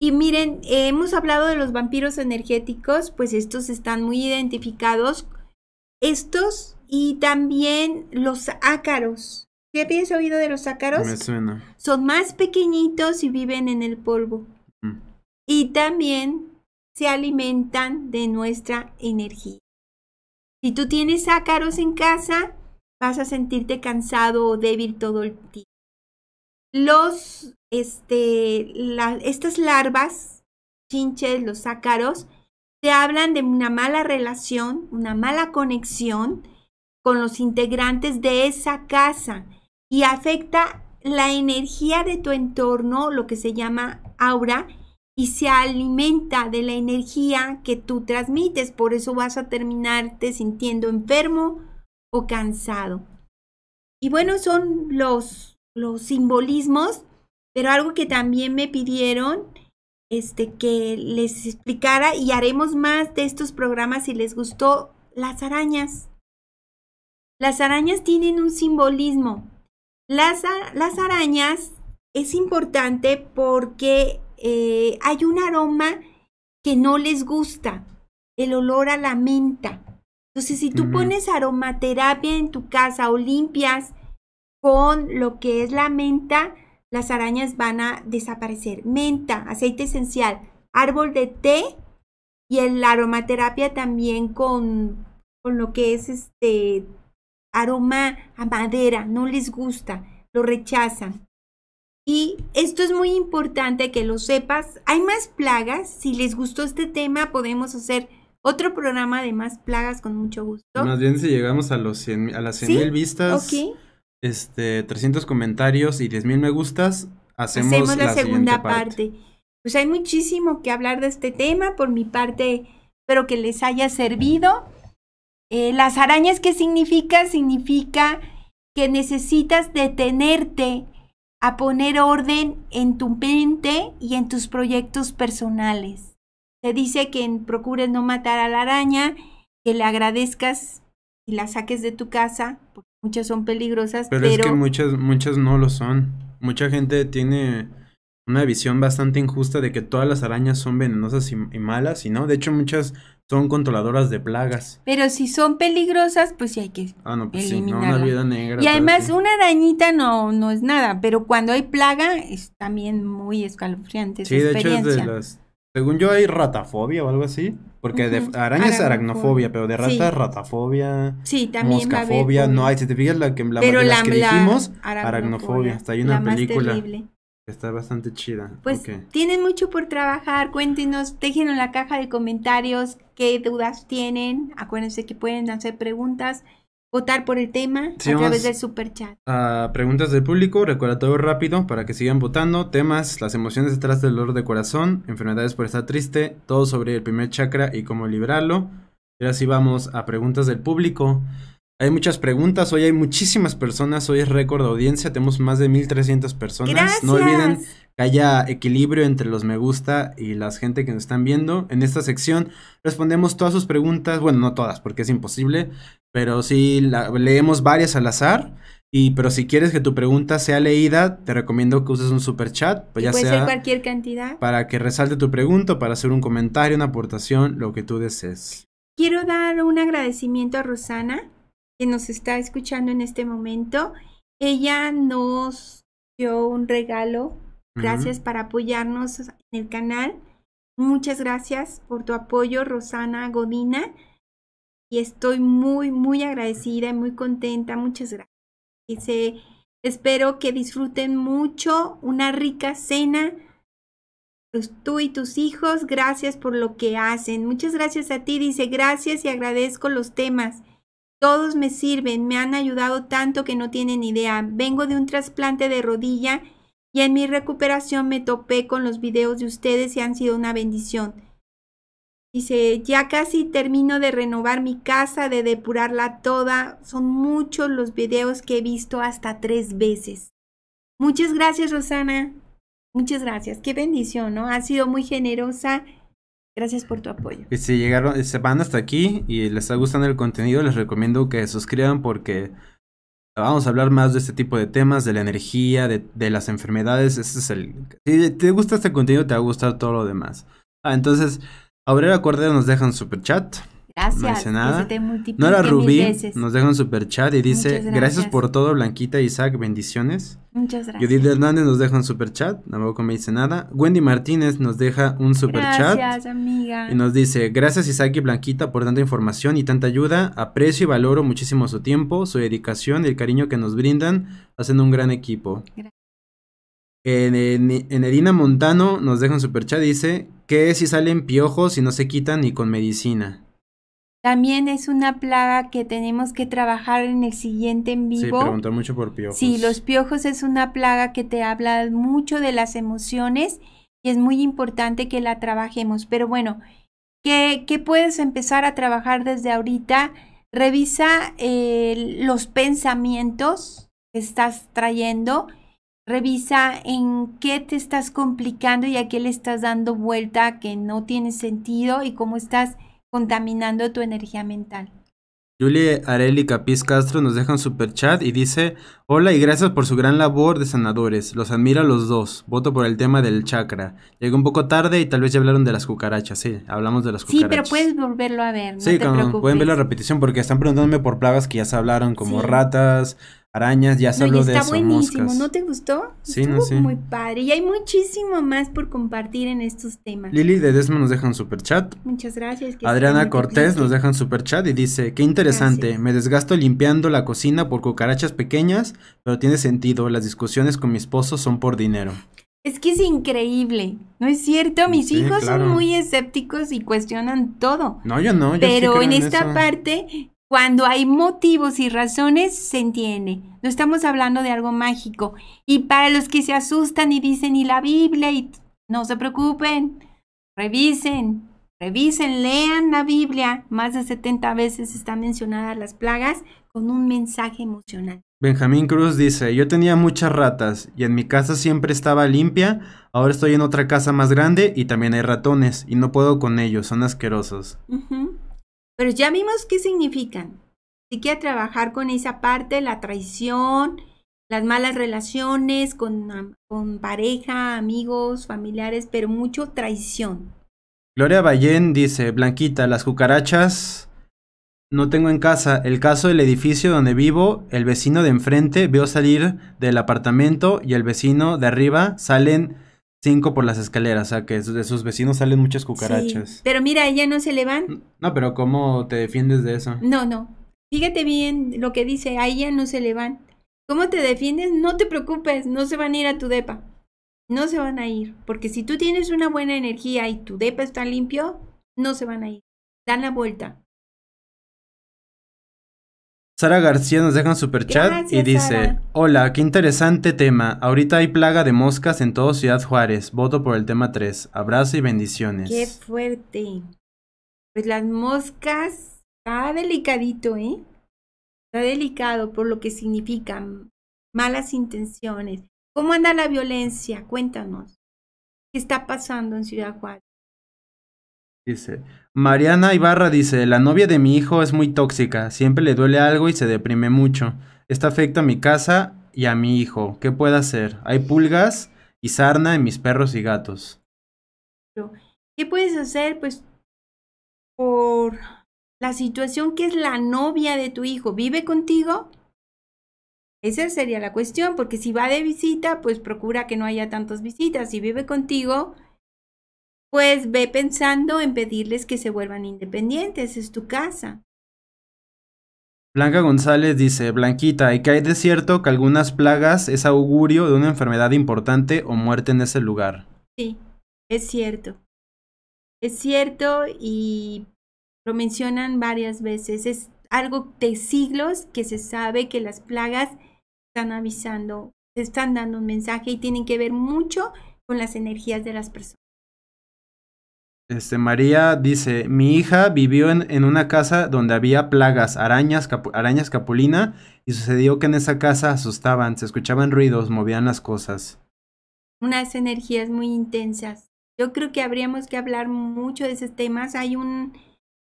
Y miren, hemos hablado de los vampiros energéticos, pues estos están muy identificados. Estos y también los ácaros. ¿Qué habías oído de los ácaros? Me suena. Son más pequeñitos y viven en el polvo. Mm. Y también se alimentan de nuestra energía. Si tú tienes ácaros en casa, vas a sentirte cansado o débil todo el tiempo. Los, este, estas larvas, chinches, los ácaros, te hablan de una mala relación, una mala conexión con los integrantes de esa casa y afecta la energía de tu entorno, lo que se llama aura, y se alimenta de la energía que tú transmites. Por eso vas a terminarte sintiendo enfermo, o cansado. Y bueno, son los, los simbolismos, pero algo que también me pidieron este, que les explicara y haremos más de estos programas si les gustó las arañas. Las arañas tienen un simbolismo. Las, arañas es importante porque eh, hay un aroma que no les gusta, el olor a la menta. Entonces, si tú pones aromaterapia en tu casa o limpias con lo que es la menta, las arañas van a desaparecer. Menta, aceite esencial, árbol de té y en la aromaterapia también con, con lo que es este aroma a madera, no les gusta, lo rechazan. Y esto es muy importante que lo sepas. Hay más plagas. Si les gustó este tema, podemos hacer otro programa de más plagas con mucho gusto. Más bien si llegamos a, los a las 100.000 vistas, este, 300 comentarios y 10.000 mil me gustas, hacemos, la, segunda parte. Pues hay muchísimo que hablar de este tema, por mi parte espero que les haya servido. Eh, las arañas, ¿qué significa? Significa que necesitas detenerte a poner orden en tu mente y en tus proyectos personales dice que procures no matar a la araña, que le agradezcas y la saques de tu casa, porque muchas son peligrosas. Pero, es que muchas, muchas no lo son. Mucha gente tiene una visión bastante injusta de que todas las arañas son venenosas y, malas, y no, de hecho muchas son controladoras de plagas. Pero si son peligrosas, pues sí hay que Ah, no, pues sí, no, una vida negra. Y además una arañita no, no es nada, pero cuando hay plaga es también muy escalofriante. Sí, de hecho de las según yo hay ratafobia o algo así, porque de araña es aracnofobia, pero de rata es ratafobia, sí, también moscafobia, no hay, si te fijas la que, las que dijimos, aracnofobia, hasta hay una película. Está bastante chida. Pues tienen mucho por trabajar. Cuéntenos, déjenos en la caja de comentarios qué dudas tienen. Acuérdense que pueden hacer preguntas votar por el tema a través del super chat. A preguntas del público, Recuerda todo rápido para que sigan votando. Temas, las emociones detrás del dolor de corazón, enfermedades por estar triste, todo sobre el primer chakra y cómo librarlo. Y así vamos a preguntas del público. Hay muchas preguntas, hoy hay muchísimas personas, hoy es récord de audiencia, tenemos más de 1300 personas. Gracias. No olviden que haya equilibrio entre los me gusta y la gente que nos están viendo. En esta sección respondemos todas sus preguntas, bueno, no todas, porque es imposible, pero sí leemos varias al azar. Y pero si quieres que tu pregunta sea leída, te recomiendo que uses un super chat, pues ya puede ser cualquier cantidad para que resalte tu pregunta, para hacer un comentario, una aportación, lo que tú desees. Quiero dar un agradecimiento a Rosana que nos está escuchando en este momento. Ella nos dio un regalo. Gracias para apoyarnos en el canal. Muchas gracias por tu apoyo, Rosana Godina y estoy muy, muy agradecida y muy contenta. Muchas gracias. Dice, espero que disfruten mucho una rica cena pues, tú y tus hijos. Gracias por lo que hacen. Muchas gracias a ti. Dice, gracias y agradezco los temas. Todos me sirven, me han ayudado tanto que no tienen idea. Vengo de un trasplante de rodilla y en mi recuperación me topé con los videos de ustedes y han sido una bendición. Dice, ya casi termino de renovar mi casa, de depurarla toda. Son muchos los videos que he visto hasta tres veces. Muchas gracias, Rosana. Muchas gracias. Qué bendición, ¿no? ha sido muy generosa. Gracias por tu apoyo. Y si llegaron, eh, se van hasta aquí y les está gustando el contenido, les recomiendo que suscriban porque vamos a hablar más de este tipo de temas, de la energía, de, las enfermedades. Este es el. Si te gusta este contenido, te va a gustar todo lo demás. Ah, entonces. Aurora Cordero nos deja un super chat. Gracias. No dice nada. Nora Rubí nos deja un super chat y dice: gracias. por todo, Blanquita, y Isaac, bendiciones. Muchas gracias. Judith Hernández nos deja un super chat, tampoco me dice nada. Wendy Martínez nos deja un super gracias, amiga. Y nos dice: Gracias, Isaac y Blanquita, por tanta información y tanta ayuda. Aprecio y valoro muchísimo su tiempo, su dedicación y el cariño que nos brindan, Hacen un gran equipo. Gracias. En, Edina Montano nos deja un super chat y dice: ¿Qué es si salen piojos y no se quitan ni con medicina? También es una plaga que tenemos que trabajar en el siguiente en vivo. Sí, preguntó mucho por piojos. Sí, los piojos es una plaga que te habla mucho de las emociones y es muy importante que la trabajemos. Pero bueno, ¿qué, puedes empezar a trabajar desde ahorita? Revisa eh, los pensamientos que estás trayendo Revisa en qué te estás complicando y a qué le estás dando vuelta que no tiene sentido y cómo estás contaminando tu energía mental. Julie y Capiz Castro nos deja un super chat y dice: Hola y gracias por su gran labor de sanadores. Los admiro a los dos. Voto por el tema del chakra. Llegué un poco tarde y tal vez ya hablaron de las cucarachas. Sí, hablamos de las cucarachas. Sí, pero puedes volverlo a ver. sí, te pueden ver la repetición porque están preguntándome por plagas que ya se hablaron, como ratas, arañas, ya se no, de Está buenísimo, ¿no te gustó? Sí, no sé. Muy padre. Y hay muchísimo más por compartir en estos temas. Lili de Desmo nos deja un super chat. Muchas gracias. Adriana Cortés nos deja un super chat y dice: Qué interesante, me desgasto limpiando la cocina por cucarachas pequeñas, pero tiene sentido. Las discusiones con mi esposo son por dinero. Es que es increíble, ¿no es cierto? Mis hijos son muy escépticos y cuestionan todo. No, yo no. pero en, esta parte cuando hay motivos y razones, se entiende. No estamos hablando de algo mágico. Y para los que se asustan y dicen, y la Biblia, no se preocupen, revisen, revisen, lean la Biblia. Más de 70 veces están mencionadas las plagas con un mensaje emocional. Benjamín Cruz dice, yo tenía muchas ratas y en mi casa siempre estaba limpia, ahora estoy en otra casa más grande y también hay ratones y no puedo con ellos, son asquerosos. Pero ya vimos qué significan. sí que a trabajar con esa parte, la traición, las malas relaciones con, con pareja, amigos, familiares, pero mucho traición. Gloria Ballén dice, Blanquita, las cucarachas no tengo en casa. El caso del edificio donde vivo, el vecino de enfrente veo salir del apartamento y el vecino de arriba salen Cinco por las escaleras, o sea que de sus vecinos salen muchas cucarachas. pero mira, ya no se le van. No, pero ¿cómo te defiendes de eso? No, no. Fíjate bien lo que dice, ahí ya no se le van. ¿Cómo te defiendes? No te preocupes, no se van a ir a tu depa. No se van a ir, porque si tú tienes una buena energía y tu depa está limpio, no se van a ir. Dan la vuelta. Sara García nos deja un super chat y dice: Hola, qué interesante tema. Ahorita hay plaga de moscas en toda Ciudad Juárez. Voto por el tema 3. Abrazo y bendiciones. Qué fuerte. Pues las moscas está delicadito, ¿eh? Está delicado por lo que significan malas intenciones. ¿Cómo anda la violencia? Cuéntanos. ¿Qué está pasando en Ciudad Juárez? Dice, Mariana Ibarra dice, la novia de mi hijo es muy tóxica, siempre le duele algo y se deprime mucho. Esto afecta a mi casa y a mi hijo. ¿Qué puedo hacer? Hay pulgas y sarna en mis perros y gatos. ¿Qué puedes hacer? Pues por la situación que es la novia de tu hijo. ¿Vive contigo? Esa sería la cuestión, porque si va de visita, pues procura que no haya tantas visitas. Si vive contigo, pues ve pensando en pedirles que se vuelvan independientes, es tu casa. Blanca González dice, Blanquita, ¿y que hay de cierto que algunas plagas es augurio de una enfermedad importante o muerte en ese lugar? Sí, es cierto. Es cierto y lo mencionan varias veces. Es algo de siglos que se sabe que las plagas están avisando, están dando un mensaje y tienen que ver mucho con las energías de las personas. Este, María dice, mi hija vivió en, una casa donde había plagas, arañas, arañas capulina, y sucedió que en esa casa asustaban, se escuchaban ruidos, movían las cosas. Unas energías muy intensas. Yo creo que habríamos que hablar mucho de esos temas. Hay un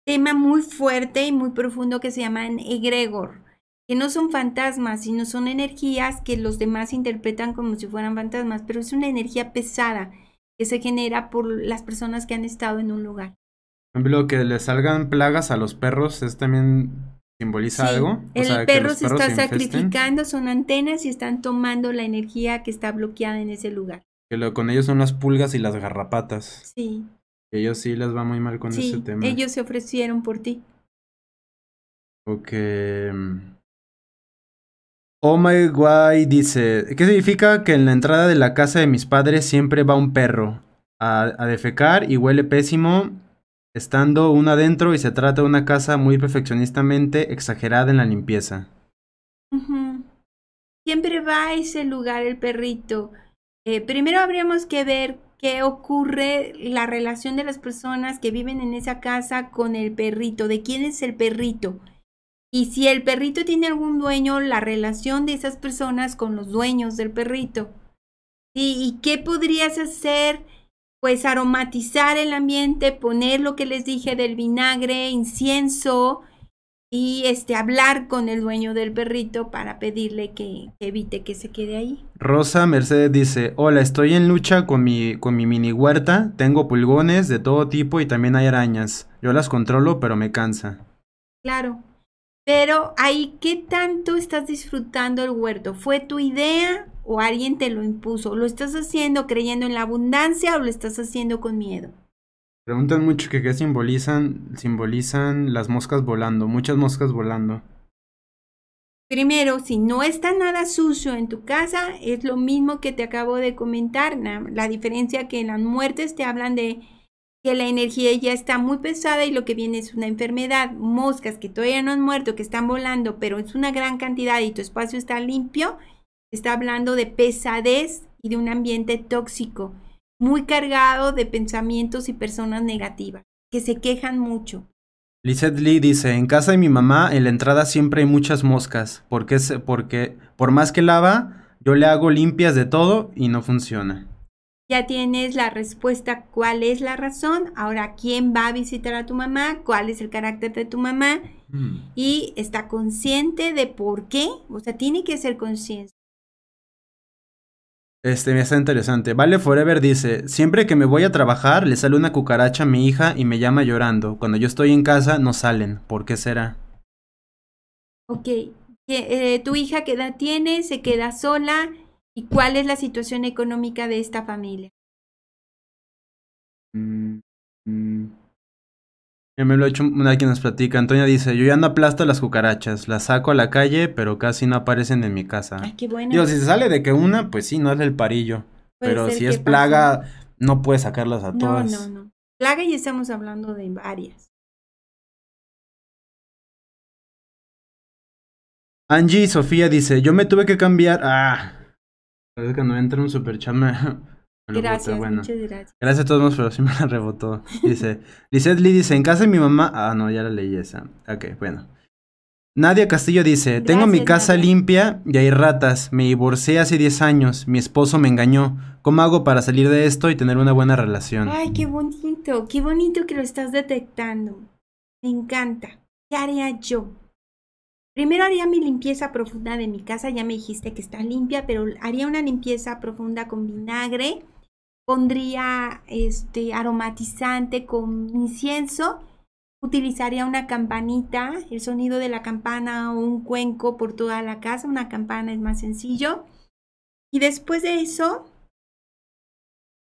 tema muy fuerte y muy profundo que se llama egregor, que no son fantasmas, sino son energías que los demás interpretan como si fueran fantasmas, pero es una energía pesada que se genera por las personas que han estado en un lugar. Por ejemplo, que le salgan plagas a los perros es también simboliza algo. O el perro se está sacrificando, son antenas y están tomando la energía que está bloqueada en ese lugar. Que lo con ellos son las pulgas y las garrapatas. Sí. Ellos sí les va muy mal con ese tema. Ellos se ofrecieron por ti. que... Mm. Oh my guy dice, ¿qué significa que en la entrada de la casa de mis padres siempre va un perro a, defecar y huele pésimo estando uno adentro y se trata de una casa muy perfeccionistamente exagerada en la limpieza? Siempre va a ese lugar el perrito. Eh, primero habríamos que ver qué ocurre la relación de las personas que viven en esa casa con el perrito, de quién es el perrito. Y si el perrito tiene algún dueño, la relación de esas personas con los dueños del perrito. ¿Y qué podrías hacer? Pues aromatizar el ambiente, poner lo que les dije del vinagre, incienso y este hablar con el dueño del perrito para pedirle que, evite que se quede ahí. Rosa Mercedes dice, "Hola, estoy en lucha con mi con mi mini huerta, tengo pulgones de todo tipo y también hay arañas. Yo las controlo, pero me cansa." Claro. Pero ahí, ¿qué tanto estás disfrutando el huerto? ¿Fue tu idea o alguien te lo impuso? ¿Lo estás haciendo creyendo en la abundancia o lo estás haciendo con miedo? Preguntan mucho que qué simbolizan, simbolizan las moscas volando, muchas moscas volando. Primero, si no está nada sucio en tu casa, es lo mismo que te acabo de comentar. La diferencia que en las muertes te hablan de que la energía ya está muy pesada y lo que viene es una enfermedad, moscas que todavía no han muerto, que están volando, pero es una gran cantidad y tu espacio está limpio, está hablando de pesadez y de un ambiente tóxico, muy cargado de pensamientos y personas negativas, que se quejan mucho. Lizeth Lee dice, en casa de mi mamá en la entrada siempre hay muchas moscas, porque, es, porque por más que lava, yo le hago limpias de todo y no funciona. Ya tienes la respuesta, cuál es la razón. Ahora, ¿quién va a visitar a tu mamá? ¿Cuál es el carácter de tu mamá? Mm. Y está consciente de por qué. O sea, tiene que ser consciente. Este, me está interesante. Vale Forever dice, siempre que me voy a trabajar le sale una cucaracha a mi hija y me llama llorando. Cuando yo estoy en casa no salen. ¿Por qué será? Ok. Eh, ¿Tu hija qué edad tiene? ¿Se queda sola? ¿Y cuál es la situación económica de esta familia? Mm, mm. me lo ha hecho una que nos platica. Antonia dice, yo ya no aplasto las cucarachas, las saco a la calle, pero casi no aparecen en mi casa. Ay, qué bueno. Digo, si se sale de que una, pues sí, no es el parillo. Pero si es plaga, no puedes sacarlas a todas. No, no, no. Plaga y estamos hablando de varias. Angie y Sofía dice, yo me tuve que cambiar. Ah, Parece que no entra un super gracias, gracias. a todos, pero sí me la rebotó. Dice, Lizeth Lee dice, en casa de mi mamá... Ah, no, ya la leí esa. Ok, bueno. Nadia Castillo dice, tengo mi casa limpia y hay ratas, me divorcié hace 10 años, mi esposo me engañó, ¿cómo hago para salir de esto y tener una buena relación? Ay, qué bonito, qué bonito que lo estás detectando. Me encanta. ¿Qué haría yo? Primero haría mi limpieza profunda de mi casa, ya me dijiste que está limpia, pero haría una limpieza profunda con vinagre, pondría este aromatizante con incienso, utilizaría una campanita, el sonido de la campana o un cuenco por toda la casa, una campana es más sencillo. Y después de eso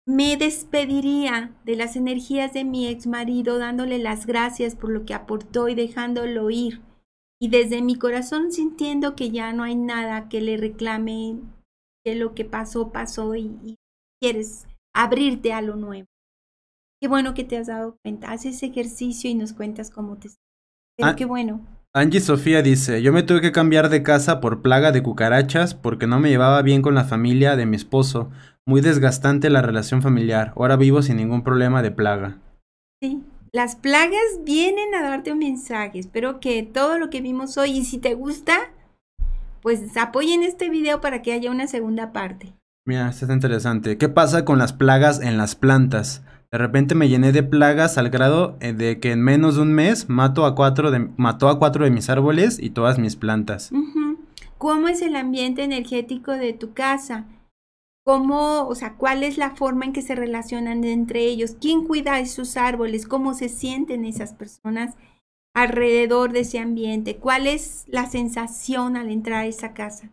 me despediría de las energías de mi ex marido dándole las gracias por lo que aportó y dejándolo ir y desde mi corazón sintiendo que ya no hay nada que le reclame que lo que pasó, pasó y, quieres abrirte a lo nuevo. Qué bueno que te has dado cuenta. Haz ese ejercicio y nos cuentas cómo te... Pero ah, qué bueno. Angie Sofía dice, yo me tuve que cambiar de casa por plaga de cucarachas porque no me llevaba bien con la familia de mi esposo. Muy desgastante la relación familiar. Ahora vivo sin ningún problema de plaga. Sí, las plagas vienen a darte un mensaje. Espero que todo lo que vimos hoy, y si te gusta, pues apoyen este video para que haya una segunda parte. Mira, esto es interesante. ¿Qué pasa con las plagas en las plantas? De repente me llené de plagas al grado eh, de que en menos de un mes mato a cuatro de, mató a cuatro de mis árboles y todas mis plantas. ¿Cómo es el ambiente energético de tu casa? cómo, o sea, cuál es la forma en que se relacionan entre ellos, quién cuida esos árboles, cómo se sienten esas personas alrededor de ese ambiente, cuál es la sensación al entrar a esa casa.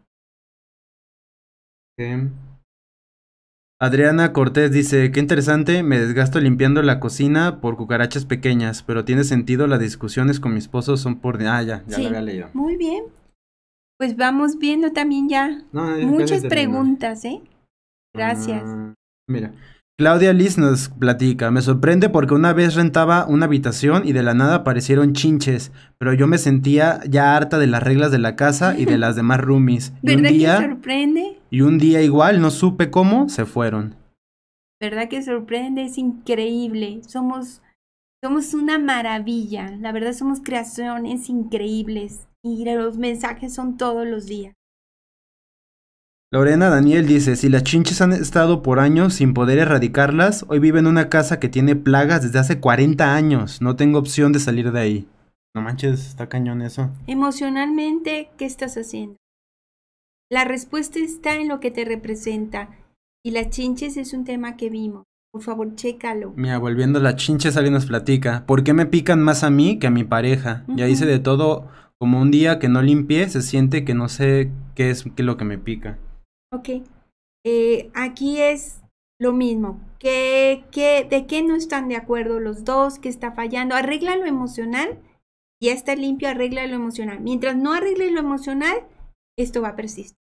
Adriana Cortés dice, qué interesante, me desgasto limpiando la cocina por cucarachas pequeñas, pero tiene sentido, las discusiones con mi esposo son por... Ah, ya, ya lo había leído. Muy bien. Pues vamos viendo también ya muchas preguntas, ¿eh? Gracias. Mm, mira. Claudia Liz nos platica, me sorprende porque una vez rentaba una habitación y de la nada aparecieron chinches, pero yo me sentía ya harta de las reglas de la casa y de las demás roomies. ¿Verdad que sorprende? Y un día igual, no supe cómo, se fueron. ¿Verdad que sorprende? Es increíble. Somos, somos una maravilla. La verdad somos creaciones increíbles y los mensajes son todos los días. Lorena Daniel dice, si las chinches han estado por años sin poder erradicarlas, hoy vive en una casa que tiene plagas desde hace 40 años, no tengo opción de salir de ahí. No manches, está cañón eso. Emocionalmente, ¿qué estás haciendo? La respuesta está en lo que te representa. Y las chinches es un tema que vimos. Por favor, chécalo. Mira, volviendo a las chinches, alguien nos platica. ¿Por qué me pican más a mí que a mi pareja? Y Ya hice de todo. Como un día que no limpié, se siente que no sé qué es, qué es lo que me pica. Ok. Eh, aquí es lo mismo. de qué no están de acuerdo los dos? ¿Qué está fallando? Arregla lo emocional. Ya está limpio, arregla lo emocional. Mientras no arregle lo emocional, esto va a persistir.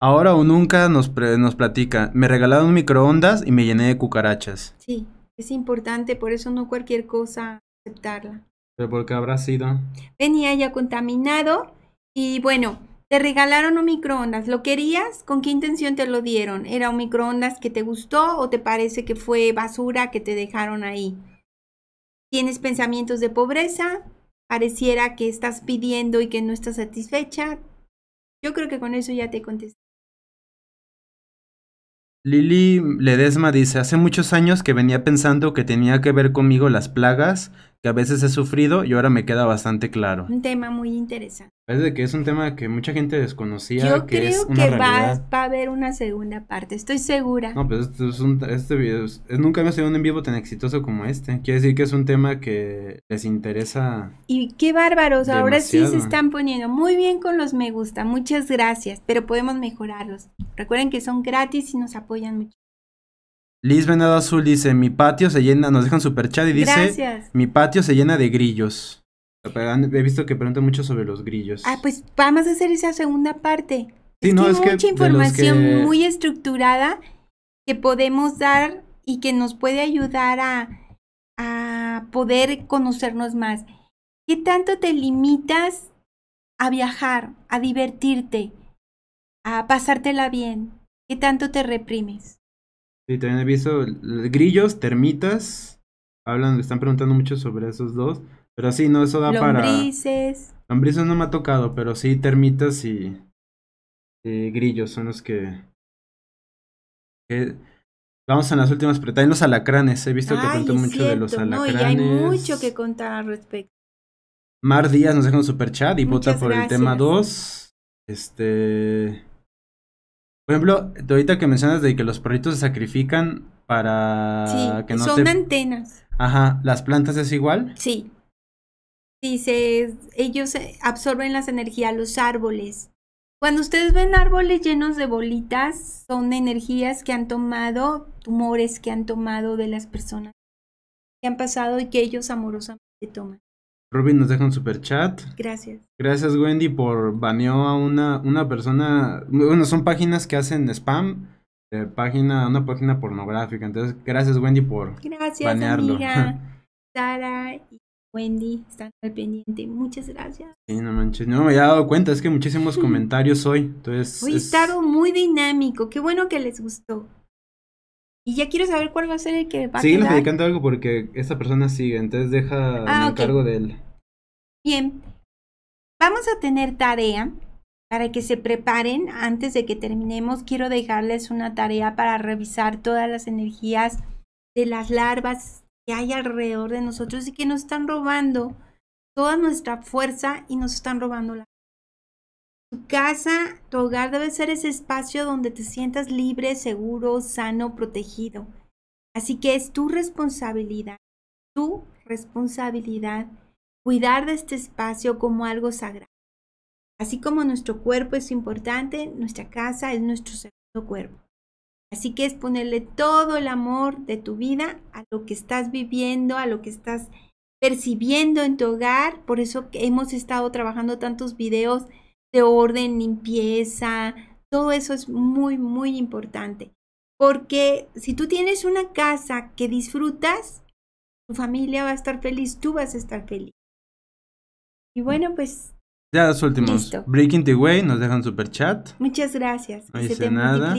Ahora o nunca nos, nos platica. Me regalaron microondas y me llené de cucarachas. Sí, es importante, por eso no cualquier cosa aceptarla. Pero porque habrá sido. Venía ya contaminado y bueno, te regalaron un microondas. ¿Lo querías? ¿Con qué intención te lo dieron? ¿Era un microondas que te gustó o te parece que fue basura que te dejaron ahí? ¿Tienes pensamientos de pobreza? ¿Pareciera que estás pidiendo y que no estás satisfecha? Yo creo que con eso ya te contesté. Lili Ledesma dice, hace muchos años que venía pensando que tenía que ver conmigo las plagas que a veces he sufrido y ahora me queda bastante claro. Un tema muy interesante. Parece que es un tema que mucha gente desconocía. Yo que creo es que va, a haber una segunda parte, estoy segura. No, pues es un, este video, nunca me sido un en vivo tan exitoso como este. Quiere decir que es un tema que les interesa. Y qué bárbaros, ahora sí se están poniendo muy bien con los me gusta, muchas gracias, pero podemos mejorarlos. Recuerden que son gratis y nos apoyan mucho. Liz Venado Azul dice, mi patio se llena, nos dejan super chat y dice, mi patio se llena de grillos. He visto que preguntan mucho sobre los grillos. Ah, pues vamos a hacer esa segunda parte. Hay mucha información muy estructurada que podemos dar y que nos puede ayudar a poder conocernos más. ¿Qué tanto te limitas a viajar, a divertirte, a pasártela bien? ¿Qué tanto te reprimes? Sí, también he visto grillos, termitas. Hablan, están preguntando mucho sobre esos dos. Pero sí, no, eso da para. para. Lombrices. no me ha tocado, pero sí, termitas y, grillos son los que. Vamos a las últimas, pero también los alacranes. He visto que contó mucho de los alacranes. No, y hay mucho que contar al respecto. Mar Díaz nos deja un super chat y vota por el tema 2. Este. Por ejemplo, ahorita que mencionas de que los perritos se sacrifican para que no son antenas. Ajá, ¿las plantas es igual? Sí. ellos absorben las energías, los árboles. Cuando ustedes ven árboles llenos de bolitas, son energías que han tomado, tumores que han tomado de las personas que han pasado y que ellos amorosamente toman. Robin nos deja un super chat. Gracias. Gracias, Wendy, por baneó a una, una persona. Bueno, son páginas que hacen spam. De eh, página, una página pornográfica. Entonces, gracias, Wendy, por gracias, banearlo. Amiga, Sara y Wendy están al pendiente. Muchas gracias. Sí, no manches. No me había dado cuenta, es que muchísimos comentarios hoy. Entonces. Hoy estado muy dinámico. Qué bueno que les gustó. Y ya quiero saber cuál va a ser el que va sí, a algo porque esa persona sigue, entonces deja a ah, cargo de él. Bien. Vamos a tener tarea para que se preparen antes de que terminemos. Quiero dejarles una tarea para revisar todas las energías de las larvas que hay alrededor de nosotros y que nos están robando toda nuestra fuerza y nos están robando la tu casa, tu hogar debe ser ese espacio donde te sientas libre, seguro, sano, protegido. Así que es tu responsabilidad, tu responsabilidad, cuidar de este espacio como algo sagrado. Así como nuestro cuerpo es importante, nuestra casa es nuestro segundo cuerpo. Así que es ponerle todo el amor de tu vida a lo que estás viviendo, a lo que estás percibiendo en tu hogar. Por eso hemos estado trabajando tantos videos de orden, limpieza, todo eso es muy, muy importante. Porque si tú tienes una casa que disfrutas, tu familia va a estar feliz, tú vas a estar feliz. Y mm. bueno, pues. Ya los últimos. Breaking the Way nos dejan super chat. Muchas gracias. nada.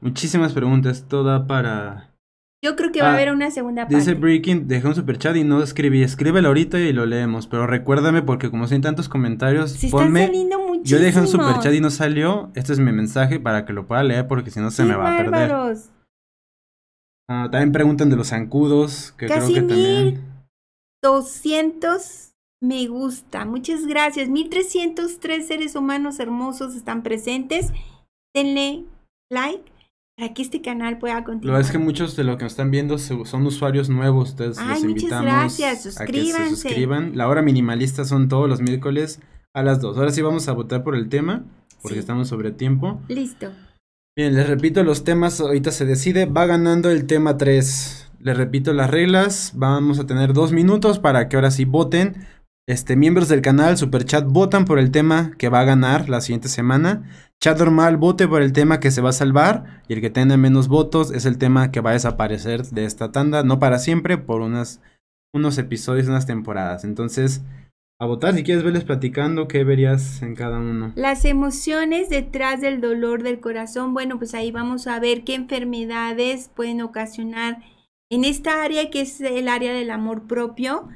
Muchísimas preguntas, toda para yo creo que va a ah, haber una segunda parte. Dice Breaking, dejé un super chat y no escribí. Escríbelo ahorita y lo leemos. Pero recuérdame, porque como hay tantos comentarios, si Están saliendo Yo dejé un super chat y no salió. Este es mi mensaje para que lo pueda leer, porque si no se me va a perder. Ah, también preguntan de los zancudos. Que Casi creo que mil doscientos me gusta. Muchas gracias. 1303 seres humanos hermosos están presentes. Denle like para que este canal pueda continuar. Lo es que muchos de los que nos están viendo son usuarios nuevos, entonces los invitamos muchas gracias. Suscríbanse. a que suscriban. La hora minimalista son todos los miércoles a las 2. Ahora sí vamos a votar por el tema, porque estamos sobre tiempo. Listo. Bien, les repito los temas, ahorita se decide, va ganando el tema 3. Les repito las reglas, vamos a tener dos minutos para que ahora sí voten este, miembros del canal, Super Chat, votan por el tema que va a ganar la siguiente semana. Chat normal, vote por el tema que se va a salvar. Y el que tenga menos votos es el tema que va a desaparecer de esta tanda. No para siempre, por unas, unos episodios, unas temporadas. Entonces, a votar. Si quieres verles platicando, ¿qué verías en cada uno? Las emociones detrás del dolor del corazón. Bueno, pues ahí vamos a ver qué enfermedades pueden ocasionar en esta área que es el área del amor propio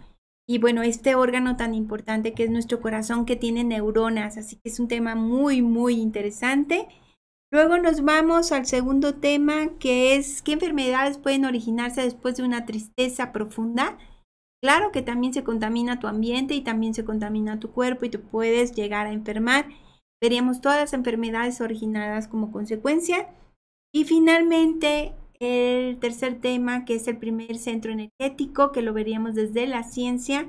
y bueno, este órgano tan importante que es nuestro corazón que tiene neuronas, así que es un tema muy, muy interesante. Luego nos vamos al segundo tema que es qué enfermedades pueden originarse después de una tristeza profunda. Claro que también se contamina tu ambiente y también se contamina tu cuerpo y tú puedes llegar a enfermar. Veríamos todas las enfermedades originadas como consecuencia. Y finalmente, el tercer tema, que es el primer centro energético, que lo veríamos desde la ciencia,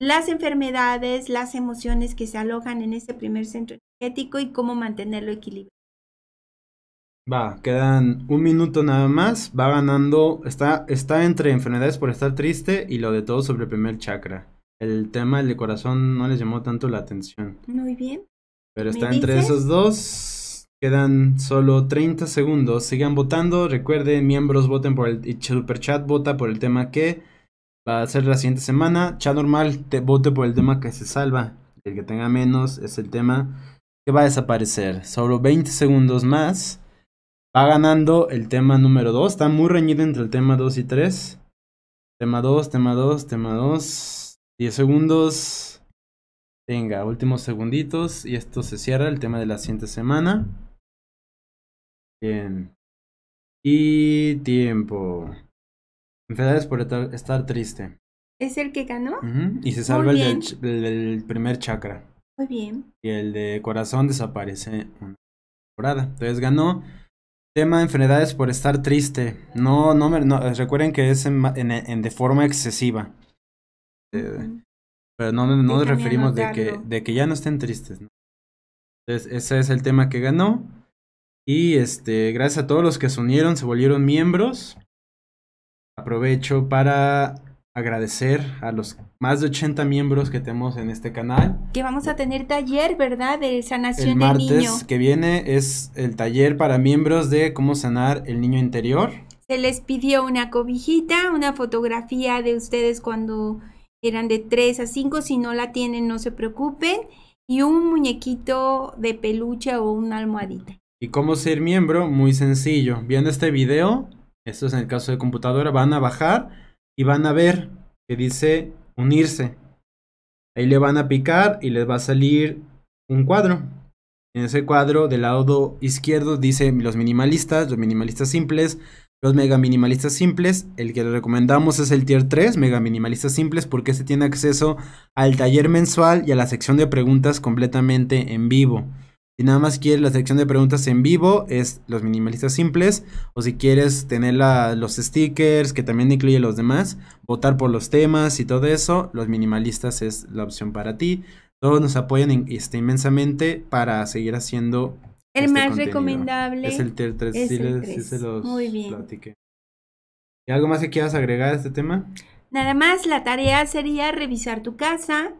las enfermedades, las emociones que se alojan en ese primer centro energético y cómo mantenerlo equilibrado. Va, quedan un minuto nada más, va ganando, está, está entre enfermedades por estar triste y lo de todo sobre el primer chakra. El tema del corazón no les llamó tanto la atención. Muy bien. Pero está entre esos dos. Quedan solo 30 segundos. Sigan votando. Recuerden, miembros voten por el y super chat vota por el tema que va a ser la siguiente semana. Chat normal vote por el tema que se salva. El que tenga menos es el tema que va a desaparecer. Solo 20 segundos más. Va ganando el tema número 2. Está muy reñido entre el tema 2 y 3. Tema 2, tema 2, tema 2. 10 segundos. Venga, últimos segunditos. Y esto se cierra el tema de la siguiente semana. Bien. Y tiempo. Enfermedades por estar triste. ¿Es el que ganó? Y se salva el del, primer chakra. Muy bien. Y el de corazón desaparece una temporada. Entonces ganó. Tema enfermedades por estar triste. No, no, me, recuerden que es en, de forma excesiva. Eh, pero no, no nos referimos de que, de que ya no estén tristes. Entonces, ese es el tema que ganó. Y este, gracias a todos los que se unieron, se volvieron miembros. Aprovecho para agradecer a los más de 80 miembros que tenemos en este canal. Que vamos a tener taller, ¿verdad? De sanación el martes que viene es el taller para miembros de cómo sanar el niño interior. Se les pidió una cobijita, una fotografía de ustedes cuando eran de 3 a 5, si no la tienen no se preocupen, y un muñequito de peluche o una almohadita. ¿Y cómo ser miembro? Muy sencillo. Viendo este video, esto es en el caso de computadora, van a bajar y van a ver que dice unirse. Ahí le van a picar y les va a salir un cuadro. En ese cuadro del lado izquierdo dice los minimalistas, los minimalistas simples, los mega minimalistas simples. El que le recomendamos es el tier 3, mega minimalistas simples, porque se tiene acceso al taller mensual y a la sección de preguntas completamente en vivo. Si nada más quieres la sección de preguntas en vivo, es los minimalistas simples. O si quieres tener los stickers, que también incluye los demás, votar por los temas y todo eso, los minimalistas es la opción para ti. Todos nos apoyan este, inmensamente para seguir haciendo. El este más recomendable. Es el tier 3, los Muy bien. ¿Y algo más que quieras agregar a este tema? Nada más, la tarea sería revisar tu casa,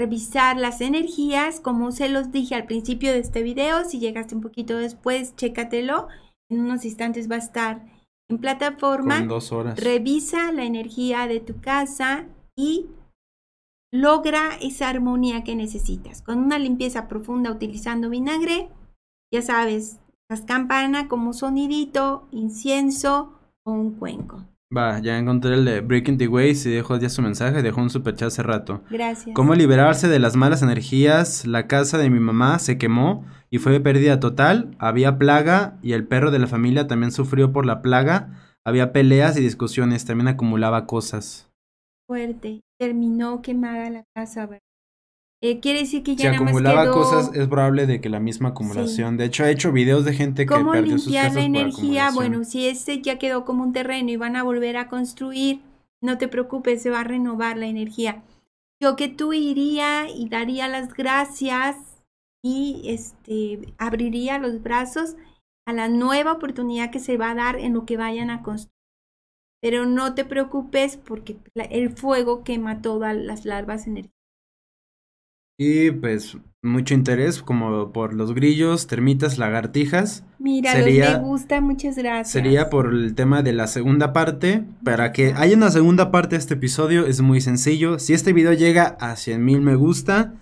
revisar las energías, como se los dije al principio de este video, si llegaste un poquito después, chécatelo, en unos instantes va a estar en plataforma. Con dos horas. Revisa la energía de tu casa y logra esa armonía que necesitas. Con una limpieza profunda utilizando vinagre, ya sabes, las campanas como sonidito, incienso o un cuenco. Va, ya encontré el de Breaking the way y dejó ya su mensaje, dejó un superchat hace rato. Gracias. ¿Cómo liberarse de las malas energías? La casa de mi mamá se quemó y fue pérdida total. Había plaga y el perro de la familia también sufrió por la plaga. Había peleas y discusiones, también acumulaba cosas. Fuerte. Terminó quemada la casa, eh, quiere decir que ya si acumulaba cosas, es probable de que la misma acumulación. De hecho, he hecho videos de gente que perdió sus casas la energía? bueno, si este ya quedó como un terreno y van a volver a construir, no te preocupes, se va a renovar la energía. Yo que tú iría y daría las gracias y este abriría los brazos a la nueva oportunidad que se va a dar en lo que vayan a construir. Pero no te preocupes porque el fuego quema todas las larvas energéticas y pues mucho interés como por los grillos, termitas, lagartijas. Mira, me gusta, muchas gracias. Sería por el tema de la segunda parte. Para que haya una segunda parte de este episodio es muy sencillo. Si este video llega a 100.000 mil me gusta,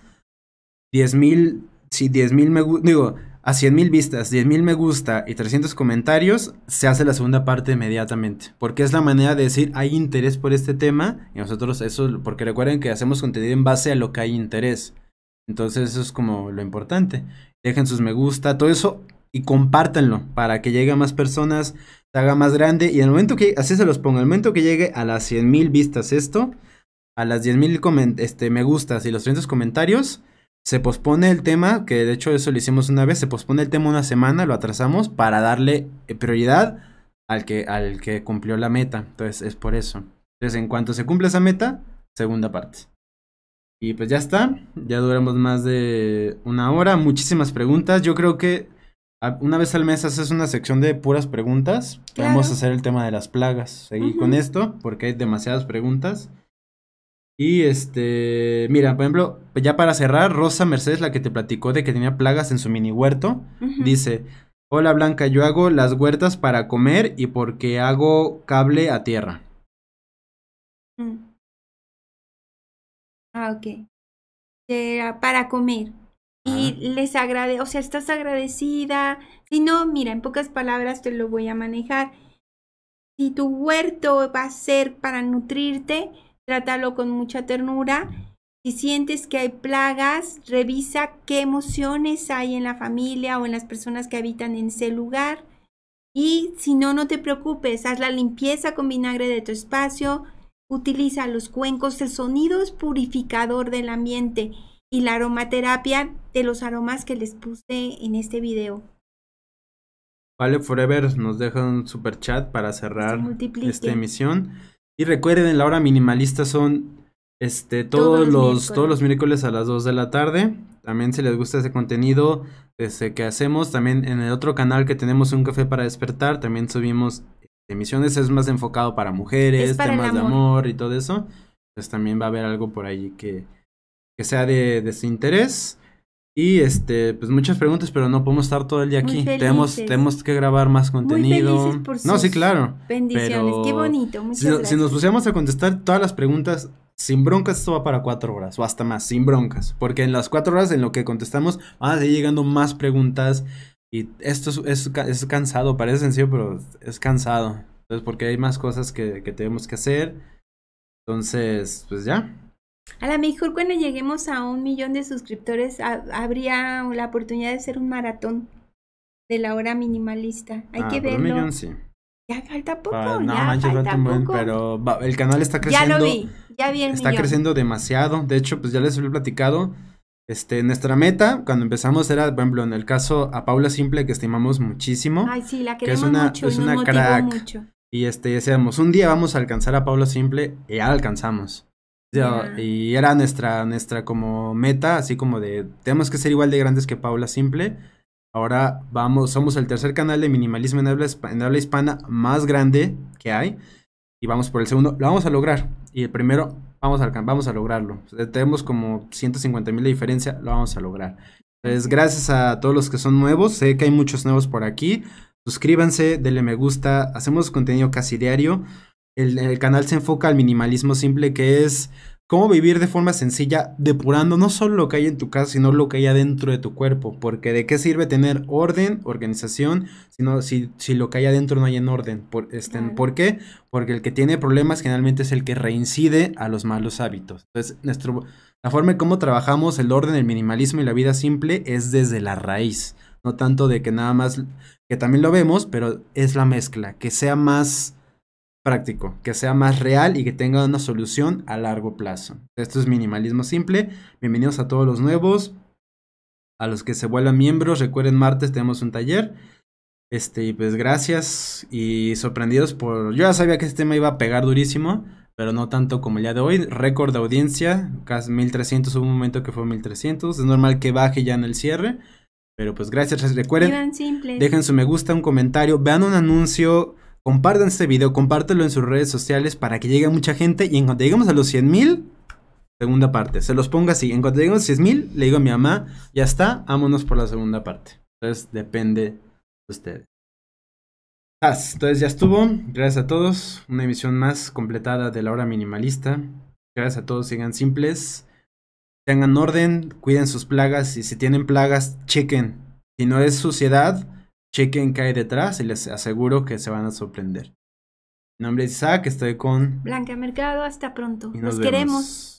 10.000 mil, si 10.000 mil me gusta, digo, a 100 mil vistas, 10 mil me gusta y 300 comentarios, se hace la segunda parte inmediatamente. Porque es la manera de decir hay interés por este tema y nosotros eso, porque recuerden que hacemos contenido en base a lo que hay interés. Entonces eso es como lo importante. Dejen sus me gusta, todo eso y compártanlo para que llegue a más personas, se haga más grande y al momento que, así se los pongo, el momento que llegue a las 100.000 vistas esto, a las 10.000 este, me gustas y los 300 comentarios, se pospone el tema, que de hecho eso lo hicimos una vez, se pospone el tema una semana, lo atrasamos para darle eh, prioridad al que, al que cumplió la meta. Entonces es por eso. Entonces en cuanto se cumple esa meta, segunda parte. Y pues ya está, ya duramos más de una hora, muchísimas preguntas. Yo creo que una vez al mes haces una sección de puras preguntas. Vamos a hacer el tema de las plagas. seguí con esto, porque hay demasiadas preguntas. Y este, mira, por ejemplo, ya para cerrar, Rosa Mercedes, la que te platicó de que tenía plagas en su mini huerto, dice, hola Blanca, yo hago las huertas para comer y porque hago cable a tierra. Mm. Ah, ok. para comer. Y les agrade, o sea, estás agradecida. Si no, mira, en pocas palabras te lo voy a manejar. Si tu huerto va a ser para nutrirte, trátalo con mucha ternura. Si sientes que hay plagas, revisa qué emociones hay en la familia o en las personas que habitan en ese lugar. Y si no, no te preocupes, haz la limpieza con vinagre de tu espacio, utiliza los cuencos de es purificador del ambiente y la aromaterapia de los aromas que les puse en este video. Vale Forever nos deja un super chat para cerrar esta emisión. Y recuerden, la hora minimalista son este, todos, los, miércoles. todos los miércoles a las 2 de la tarde. También si les gusta ese contenido desde que hacemos, también en el otro canal que tenemos Un Café para Despertar, también subimos Emisiones misiones es más enfocado para mujeres, temas de amor y todo eso. Entonces pues también va a haber algo por ahí que, que sea de, de su interés. Y este, pues muchas preguntas, pero no podemos estar todo el día aquí. Tenemos, tenemos que grabar más contenido. no, sí, claro. Bendiciones, qué bonito. Muchas si, gracias. si nos pusiéramos a contestar todas las preguntas, sin broncas, esto va para cuatro horas o hasta más, sin broncas. Porque en las cuatro horas en lo que contestamos van a seguir llegando más preguntas y esto es, es, cansado, parece sencillo, pero es cansado. Entonces, porque hay más cosas que, que tenemos que hacer. Entonces, pues ya. A lo mejor cuando lleguemos a un millón de suscriptores habría la oportunidad de hacer un maratón de la hora minimalista. Hay ah, que verlo. Un millón sí. Ya falta poco. Ah, no, ya manches, falta, un poco. pero el canal está creciendo. Ya lo vi, ya vi el Está creciendo demasiado. De hecho, pues ya les había platicado. Este, nuestra meta cuando empezamos era, por ejemplo, en el caso a Paula Simple, que estimamos muchísimo. Ay, sí, la queremos que es una, mucho, es una crack. Mucho. Y este, decíamos, un día vamos a alcanzar a Paula Simple, y ya alcanzamos. Y era nuestra, nuestra como meta, así como de, tenemos que ser igual de grandes que Paula Simple. Ahora vamos, somos el tercer canal de minimalismo en habla, en habla hispana más grande que hay. Y vamos por el segundo, lo vamos a lograr. Y el primero vamos a, vamos a lograrlo. Tenemos como 150 mil de diferencia, lo vamos a lograr. Entonces, gracias a todos los que son nuevos. Sé que hay muchos nuevos por aquí. Suscríbanse, denle me gusta. Hacemos contenido casi diario. el canal se enfoca al minimalismo simple, que es cómo vivir de forma sencilla, depurando no solo lo que hay en tu casa, sino lo que hay adentro de tu cuerpo. Porque de qué sirve tener orden, organización, sino si, si lo que hay adentro no hay en orden. Por, este, ¿Por qué? Porque el que tiene problemas generalmente es el que reincide a los malos hábitos. Entonces, nuestro, la forma en cómo trabajamos el orden, el minimalismo y la vida simple es desde la raíz. No tanto de que nada más, que también lo vemos, pero es la mezcla, que sea más práctico, que sea más real y que tenga una solución a largo plazo. Esto es minimalismo simple. Bienvenidos a todos los nuevos, a los que se vuelan miembros. Recuerden, martes tenemos un taller. Este, pues gracias y sorprendidos por... Yo ya sabía que este tema iba a pegar durísimo, pero no tanto como el día de hoy. Récord de audiencia, casi 1300, hubo un momento que fue 1300. Es normal que baje ya en el cierre, pero pues gracias, recuerden. Dejen su me gusta, un comentario, vean un anuncio Compartan este video, compártelo en sus redes sociales para que llegue mucha gente y en cuanto lleguemos a los 100.000, segunda parte. Se los ponga así. En cuanto lleguemos a 100 mil, le digo a mi mamá, ya está, vámonos por la segunda parte. Entonces depende de ustedes. Entonces ya estuvo. Gracias a todos. Una emisión más completada de la hora minimalista. Gracias a todos. Sigan simples. Tengan orden. Cuiden sus plagas. Y si tienen plagas, chequen. Si no es suciedad Chequen qué hay detrás y les aseguro que se van a sorprender. Mi nombre es Isaac, estoy con Blanca Mercado, hasta pronto. nos queremos.